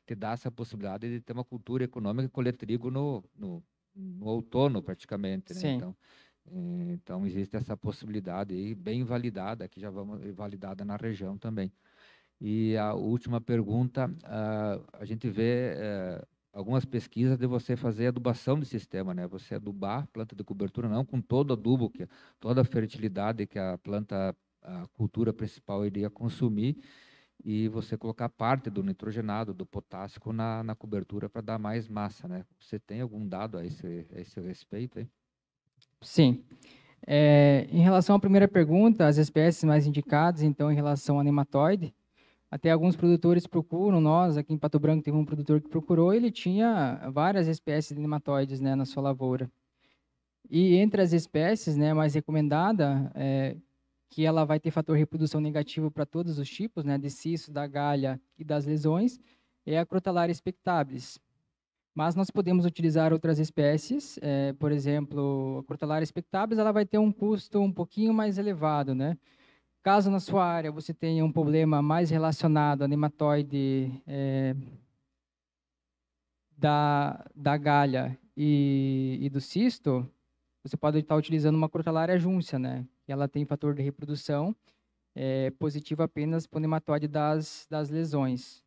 A: te dá essa possibilidade de ter uma cultura econômica e colher trigo no, no, no outono, praticamente. Né? Sim. Então, eh, então, existe essa possibilidade aí, bem validada, que já vamos validada na região também. E a última pergunta, uh, a gente vê uh, algumas pesquisas de você fazer adubação de sistema, né? Você adubar planta de cobertura não com todo adubo, que toda a fertilidade que a planta, a cultura principal iria consumir, e você colocar parte do nitrogenado, do potássico na, na cobertura para dar mais massa, né? Você tem algum dado a esse, a
B: esse respeito hein? Sim. É, em relação à primeira pergunta, as espécies mais indicadas, então, em relação a nematóide, até alguns produtores procuram nós, aqui em Pato Branco teve um produtor que procurou, ele tinha várias espécies de nematóides né, na sua lavoura. E entre as espécies né, mais recomendada, é, que ela vai ter fator reprodução negativo para todos os tipos, né, de cisto, da galha e das lesões, é a Crotalaria spectabilis. Mas nós podemos utilizar outras espécies, é, por exemplo, a Crotalaria spectabilis, ela vai ter um custo um pouquinho mais elevado, né? Caso na sua área você tenha um problema mais relacionado à nematóide é, da, da galha e, e, do cisto, você pode estar utilizando uma crotalária júncia, né? Que ela tem fator de reprodução é, positivo apenas para o nematóide das, das lesões.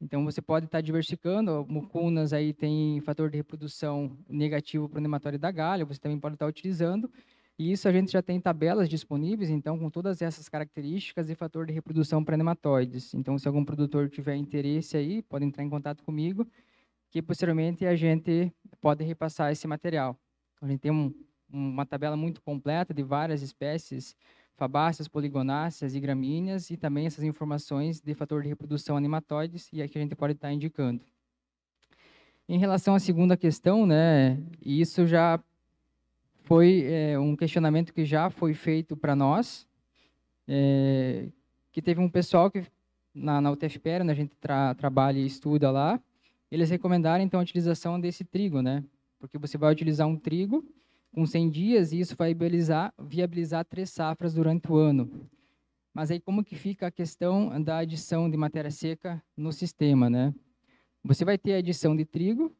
B: Então, você pode estar diversificando. Mucunas aí tem fator de reprodução negativo para o nematóide da galha, você também pode estar utilizando. E isso a gente já tem tabelas disponíveis, então, com todas essas características e fator de reprodução para nematóides. Então, se algum produtor tiver interesse aí, pode entrar em contato comigo, que posteriormente a gente pode repassar esse material. Então, a gente tem um, uma tabela muito completa de várias espécies, fabáceas, poligonáceas e gramíneas, e também essas informações de fator de reprodução a nematóides, e aqui é a gente pode estar indicando. Em relação à segunda questão, né, isso já foi é, um questionamento que já foi feito para nós, é, que teve um pessoal que na, na UTFPR, né, onde a gente tra, trabalha e estuda lá, eles recomendaram então a utilização desse trigo, né? Porque você vai utilizar um trigo com 100 dias e isso vai viabilizar, viabilizar três safras durante o ano. Mas aí como que fica a questão da adição de matéria seca no sistema, né? Você vai ter a adição de trigo,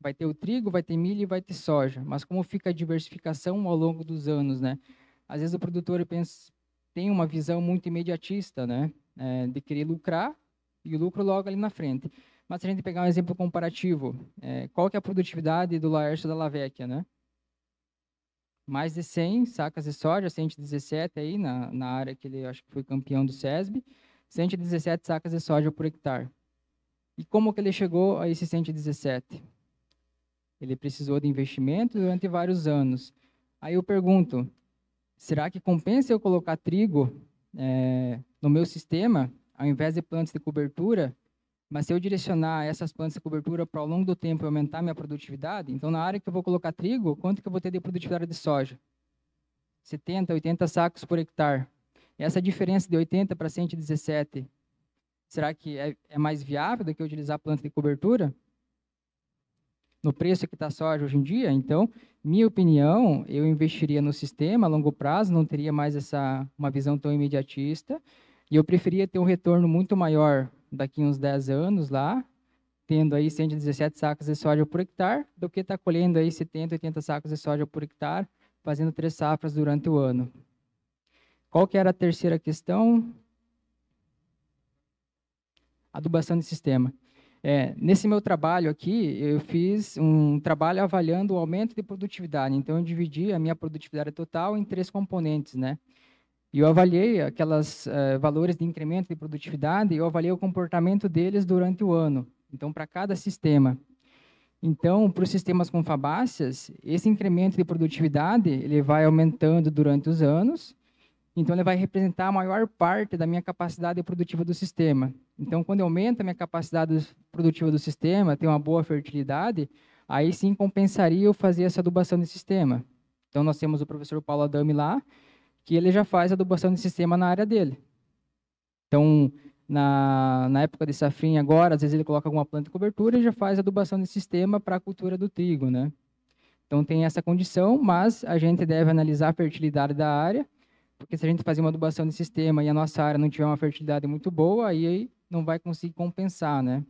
B: vai ter o trigo, vai ter milho e vai ter soja. Mas como fica a diversificação ao longo dos anos, né? Às vezes o produtor pensa, tem uma visão muito imediatista, né? É, de querer lucrar e o lucro logo ali na frente. Mas se a gente pegar um exemplo comparativo, é, qual que é a produtividade do Laércio da Lavecchia, né? Mais de 100 sacas de soja, 117 aí na, na área que ele acho que foi campeão do SESB, 117 sacas de soja por hectare. E como que ele chegou a esses 117? Ele precisou de investimento durante vários anos. Aí eu pergunto, será que compensa eu colocar trigo é, no meu sistema, ao invés de plantas de cobertura? Mas se eu direcionar essas plantas de cobertura para ao longo do tempo aumentar minha produtividade, então na área que eu vou colocar trigo, quanto que eu vou ter de produtividade de soja? 70, 80 sacos por hectare. Essa diferença de 80 para 117, será que é, é mais viável do que utilizar planta de cobertura? no preço que está a soja hoje em dia. Então, minha opinião, eu investiria no sistema a longo prazo, não teria mais essa uma visão tão imediatista, e eu preferia ter um retorno muito maior daqui uns 10 anos lá, tendo aí 117 sacos de soja por hectare, do que estar tá colhendo aí 70, 80 sacos de soja por hectare, fazendo três safras durante o ano. Qual que era a terceira questão? Adubação de sistema. É, nesse meu trabalho aqui, eu fiz um trabalho avaliando o aumento de produtividade. Então, eu dividi a minha produtividade total em três componentes, né? E eu avaliei aquelas uh, valores de incremento de produtividade e eu avaliei o comportamento deles durante o ano. Então, para cada sistema. Então, para os sistemas com fabáceas, esse incremento de produtividade ele vai aumentando durante os anos então, ele vai representar a maior parte da minha capacidade produtiva do sistema. Então, quando aumenta a minha capacidade produtiva do sistema, tem uma boa fertilidade, aí sim compensaria eu fazer essa adubação de sistema. Então, nós temos o professor Paulo Adame lá, que ele já faz adubação de sistema na área dele. Então, na, na época de safrinha agora, às vezes ele coloca alguma planta de cobertura e já faz adubação de sistema para a cultura do trigo, né? Então tem essa condição, mas a gente deve analisar a fertilidade da área porque se a gente fazer uma adubação de sistema e a nossa área não tiver uma fertilidade muito boa, aí não vai conseguir compensar, né?